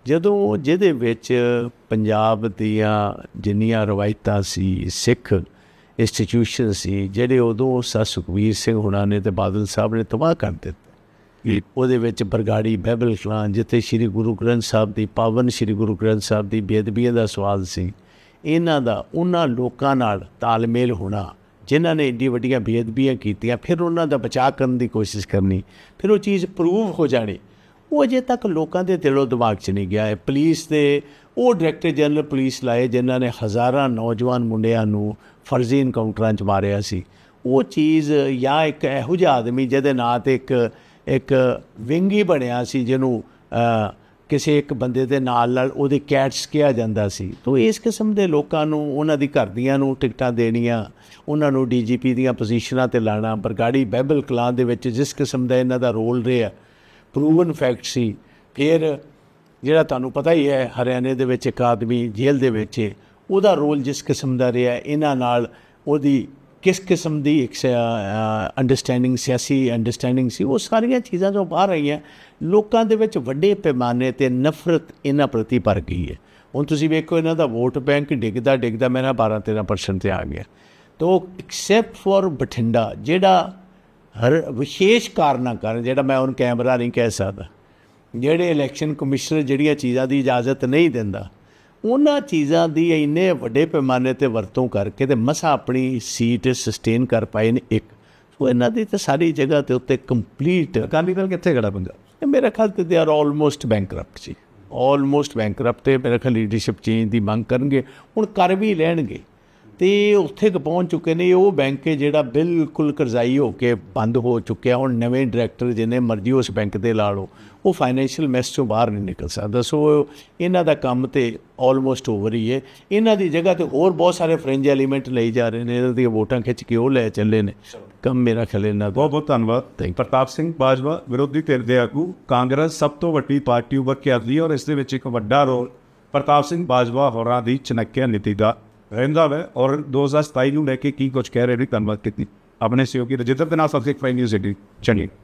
ਜਦੋਂ ਜਿਹਦੇ ਵਿੱਚ ਪੰਜਾਬ ਦੀਆਂ ਜਿੰਨੀਆਂ ਰਵਾਇਤਾਂ ਸੀ ਸਿੱਖ ਇੰਸਟੀਟਿਊਸ਼ਨ ਸੀ ਜਿਹੜੇ ਉਦੋਂ ਸਾ ਸੁਖਵੀਰ ਸਿੰਘ ਹੁਣਾਂ ਨੇ ਤੇ ਬਾਦਲ ਸਾਹਿਬ ਨੇ ਤਬਾਹ ਕਰ ਦਿੱਤੇ ਉਹਦੇ ਵਿੱਚ ਬਰਗਾੜੀ ਬਹਿਬਲ ਖਾਨ ਜਿੱਥੇ ਸ੍ਰੀ ਗੁਰੂ ਗ੍ਰੰਥ ਸਾਹਿਬ ਦੀ ਪਾਵਨ ਸ੍ਰੀ ਗੁਰੂ ਗ੍ਰੰਥ ਸਾਹਿਬ ਦੀ ਬੇਦਬੀ ਦਾ ਸਵਾਲ ਸੀ ਇਹਨਾਂ ਦਾ ਉਹਨਾਂ ਲੋਕਾਂ ਨਾਲ ਤਾਲਮੇਲ ਹੋਣਾ ਜਿਨ੍ਹਾਂ ਨੇ ਇੰਨੀ ਵੱਡੀਆਂ ਬੇਅਦਬੀਆਂ ਕੀਤੀਆਂ ਫਿਰ ਉਹਨਾਂ ਦਾ ਬਚਾਅ ਕਰਨ ਦੀ ਕੋਸ਼ਿਸ਼ ਕਰਨੀ ਫਿਰ ਉਹ ਚੀਜ਼ ਪ੍ਰੂਵ ਹੋ ਜਾਣੀ ਉਹ ਅਜੇ ਤੱਕ ਲੋਕਾਂ ਦੇ ਦਿਲੋਂ ਦਿਮਾਗ 'ਚ ਨਹੀਂ ਗਿਆ ਹੈ ਪੁਲਿਸ ਦੇ ਉਹ ਡਾਇਰੈਕਟਰ ਜਨਰਲ ਪੁਲਿਸ ਲਾਏ ਜਿਨ੍ਹਾਂ ਨੇ ਹਜ਼ਾਰਾਂ ਨੌਜਵਾਨ ਮੁੰਡਿਆਂ ਨੂੰ ਫਰਜ਼ੀ ਇਨਕਾਊਂਟਰਾਂ 'ਚ ਮਾਰਿਆ ਸੀ ਉਹ ਚੀਜ਼ ਜਾਂ ਇੱਕ ਇਹੋ ਜਿਹਾ ਆਦਮੀ ਜਿਹਦੇ ਨਾਂ ਤੇ ਇੱਕ ਇੱਕ ਵਿੰਗੀ ਬਣਿਆ ਸੀ ਜਿਹਨੂੰ ਕਿਸੇ ਇੱਕ ਬੰਦੇ ਦੇ ਨਾਲ ਨਾਲ ਉਹਦੇ ਕੈਟਸ ਕਿਹਾ ਜਾਂਦਾ ਸੀ ਤੋਂ ਇਸ ਕਿਸਮ ਦੇ ਲੋਕਾਂ ਨੂੰ ਉਹਨਾਂ ਦੀ ਘਰਦਿਆਂ ਨੂੰ ਟਿਕਟਾਂ ਦੇਣੀਆਂ ਉਹਨਾਂ ਨੂੰ ਡੀਜੀਪੀ ਦੀਆਂ ਪੋਜੀਸ਼ਨਾਂ ਤੇ ਲਾਣਾ ਬਰਗਾੜੀ ਬਾਈਬਲ ਕਲਾਂ ਦੇ ਵਿੱਚ ਜਿਸ ਕਿਸਮ ਦਾ ਇਹਨਾਂ ਦਾ ਰੋਲ ਰਿਹਾ ਪ੍ਰੂਵਨ ਫੈਕਟ ਸੀ ਫਿਰ ਜਿਹੜਾ ਤੁਹਾਨੂੰ ਪਤਾ ਹੀ ਹੈ ਹਰਿਆਣੇ ਦੇ ਵਿੱਚ ਇੱਕ ਆਦਮੀ ਜੇਲ੍ਹ ਦੇ ਵਿੱਚ ਉਹਦਾ ਰੋਲ ਜਿਸ ਕਿਸਮ ਦਾ ਰਿਹਾ ਇਹਨਾਂ ਨਾਲ ਉਹਦੀ ਕਿਸ ਕਿਸਮ ਦੀ ਇੱਕ ਅੰਡਰਸਟੈਂਡਿੰਗ ਸਿਆਸੀ ਅੰਡਰਸਟੈਂਡਿੰਗ ਸੀ ਉਹ ਸਾਰੀਆਂ ਚੀਜ਼ਾਂ ਜੋ ਬਾਹਰ ਆਈਆਂ ਲੋਕਾਂ ਦੇ ਵਿੱਚ ਵੱਡੇ ਪੈਮਾਨੇ ਤੇ ਨਫ਼ਰਤ ਇਹਨਾਂ ਪ੍ਰਤੀ ਭਰ ਗਈ ਹੈ ਹੁਣ ਤੁਸੀਂ ਵੇਖੋ ਇਹਨਾਂ ਦਾ ਵੋਟ ਬੈਂਕ ਡਿੱਗਦਾ ਡਿੱਗਦਾ ਮੇਰਾ 12 13% ਤੇ ਆ ਗਿਆ ਤੋ ਐਕਸੈਪਟ ਫॉर ਬਠਿੰਡਾ ਜਿਹੜਾ ਹਰ ਵਿਸ਼ੇਸ਼ ਕਾਰਨਾਂ ਕਰ ਜਿਹੜਾ ਮੈਂ ਉਹਨ ਕੈਮਰਾ ਨਹੀਂ ਕਹਿ ਸਕਦਾ ਜਿਹੜੇ ਇਲੈਕਸ਼ਨ ਕਮਿਸ਼ਨਰ ਜਿਹੜੀਆਂ ਚੀਜ਼ਾਂ ਦੀ ਇਜਾਜ਼ਤ ਨਹੀਂ ਦਿੰਦਾ ਉਹਨਾਂ ਚੀਜ਼ਾਂ ਦੀ ਇੰਨੇ ਵੱਡੇ ਪੈਮਾਨੇ ਤੇ ਵਰਤੋਂ ਕਰਕੇ ਤੇ ਮਸਾ ਆਪਣੀ ਸੀਟ ਸਸਟੇਨ ਕਰ ਪਾਏ ਨੇ ਇੱਕ ਸੋ ਇਹਨਾਂ ਦੀ ਤੇ ਸਾਰੀ ਜਗ੍ਹਾ ਤੇ ਉੱਤੇ ਕੰਪਲੀਟ ਅਕਾਲੀ ਦਲ ਕਿੱਥੇ ਖੜਾ ਪੰਜਾਬ ਮੇਰੇ ਖਿਆਲ ਤੇ ਦੇ ਆਰ ਆਲਮੋਸਟ ਬੈਂਕਰਪਟ ਸੀ ਆਲਮੋਸਟ ਬੈਂਕਰਪਟ ਤੇ ਮੇਰੇ ਖਿਆਲ ਲੀਡਰਸ਼ਿਪ ਚੇਂਜ ਦੀ ਮੰਗ ਕਰਨਗੇ ਹੁਣ ਕਰ ਵੀ ਲੈਣਗੇ ਤੇ ਉੱਥੇ ਕ ਪਹੁੰਚ ਚੁੱਕੇ ਨੇ ਉਹ ਬੈਂਕ ਜਿਹੜਾ ਬਿਲਕੁਲ ਕਰਜ਼ਾਈ ਹੋ ਕੇ ਬੰਦ ਹੋ ਚੁੱਕਿਆ ਹੁਣ ਨਵੇਂ ਡਾਇਰੈਕਟਰ ਜਿਹਨੇ ਮਰਜ਼ੀ ਉਸ ਬੈਂਕ ਦੇ ਲਾ ਲਓ ਉਹ ਫਾਈਨੈਂਸ਼ੀਅਲ ਮੈਸ ਤੋਂ ਬਾਹਰ ਨਹੀਂ ਨਿਕਲ ਸਕਦਾ ਸੋ ਇਹਨਾਂ ਦਾ ਕੰਮ ਤੇ ਆਲਮੋਸਟ ਓਵਰ ਹੀ ਹੈ ਇਹਨਾਂ ਦੀ ਜਗ੍ਹਾ ਤੇ ਹੋਰ ਬਹੁਤ ਸਾਰੇ ਫ੍ਰਿੰਜ ਐਲੀਮੈਂਟ ਲਈ ਜਾ ਰਹੇ ਨੇ ਇਹਨਾਂ ਦੀਆਂ ਵੋਟਾਂ ਖਿੱਚ ਕੇ ਉਹ ਲੈ ਚੱਲੇ ਨੇ ਕੰਮ ਮੇਰਾ ਖਿਆਲ ਇਹਨਾਂ ਦਾ ਬਹੁਤ ਬਹੁਤ ਧੰਨਵਾਦ ਪ੍ਰਤਾਪ ਸਿੰਘ ਬਾਜਵਾ ਵਿਰੋਧੀ ਧਿਰ ਦੇ ਆਗੂ ਕਾਂਗਰਸ ਸਭ ਤੋਂ ਵੱਡੀ ਪਾਰਟੀ ਉਹ ਕੇ ਆਉਂਦੀ ਔਰ ਇਸ ਦੇ ਵਿੱਚ ਇੱਕ ਵੱਡਾ ਰੋਲ ਪ੍ਰਤਾਪ ਸਿੰਘ ਬਾਜਵਾ ਹੋਰਾਂ ਦੀ ਚਨਕਿਆ ਨੀਤੀ ਦਾ ਰਹਿੰਦਾ ਹੈ ਔਰ 2027 ਨੂੰ ਲੈ ਕੇ ਕੀ ਕੁਝ ਕਹਿ ਰਹੇ ਨੇ ਧੰਨਵਾਦ ਕਿਤਨੀ ਆਪਣੇ ਸਹਿਯੋਗੀ ਰਜਿੰਦਰ ਦੇ ਨਾਲ ਸਭ ਫਾਈਨ ਨਿਊਜ਼ ਏਡੀ ਚੰਗੀ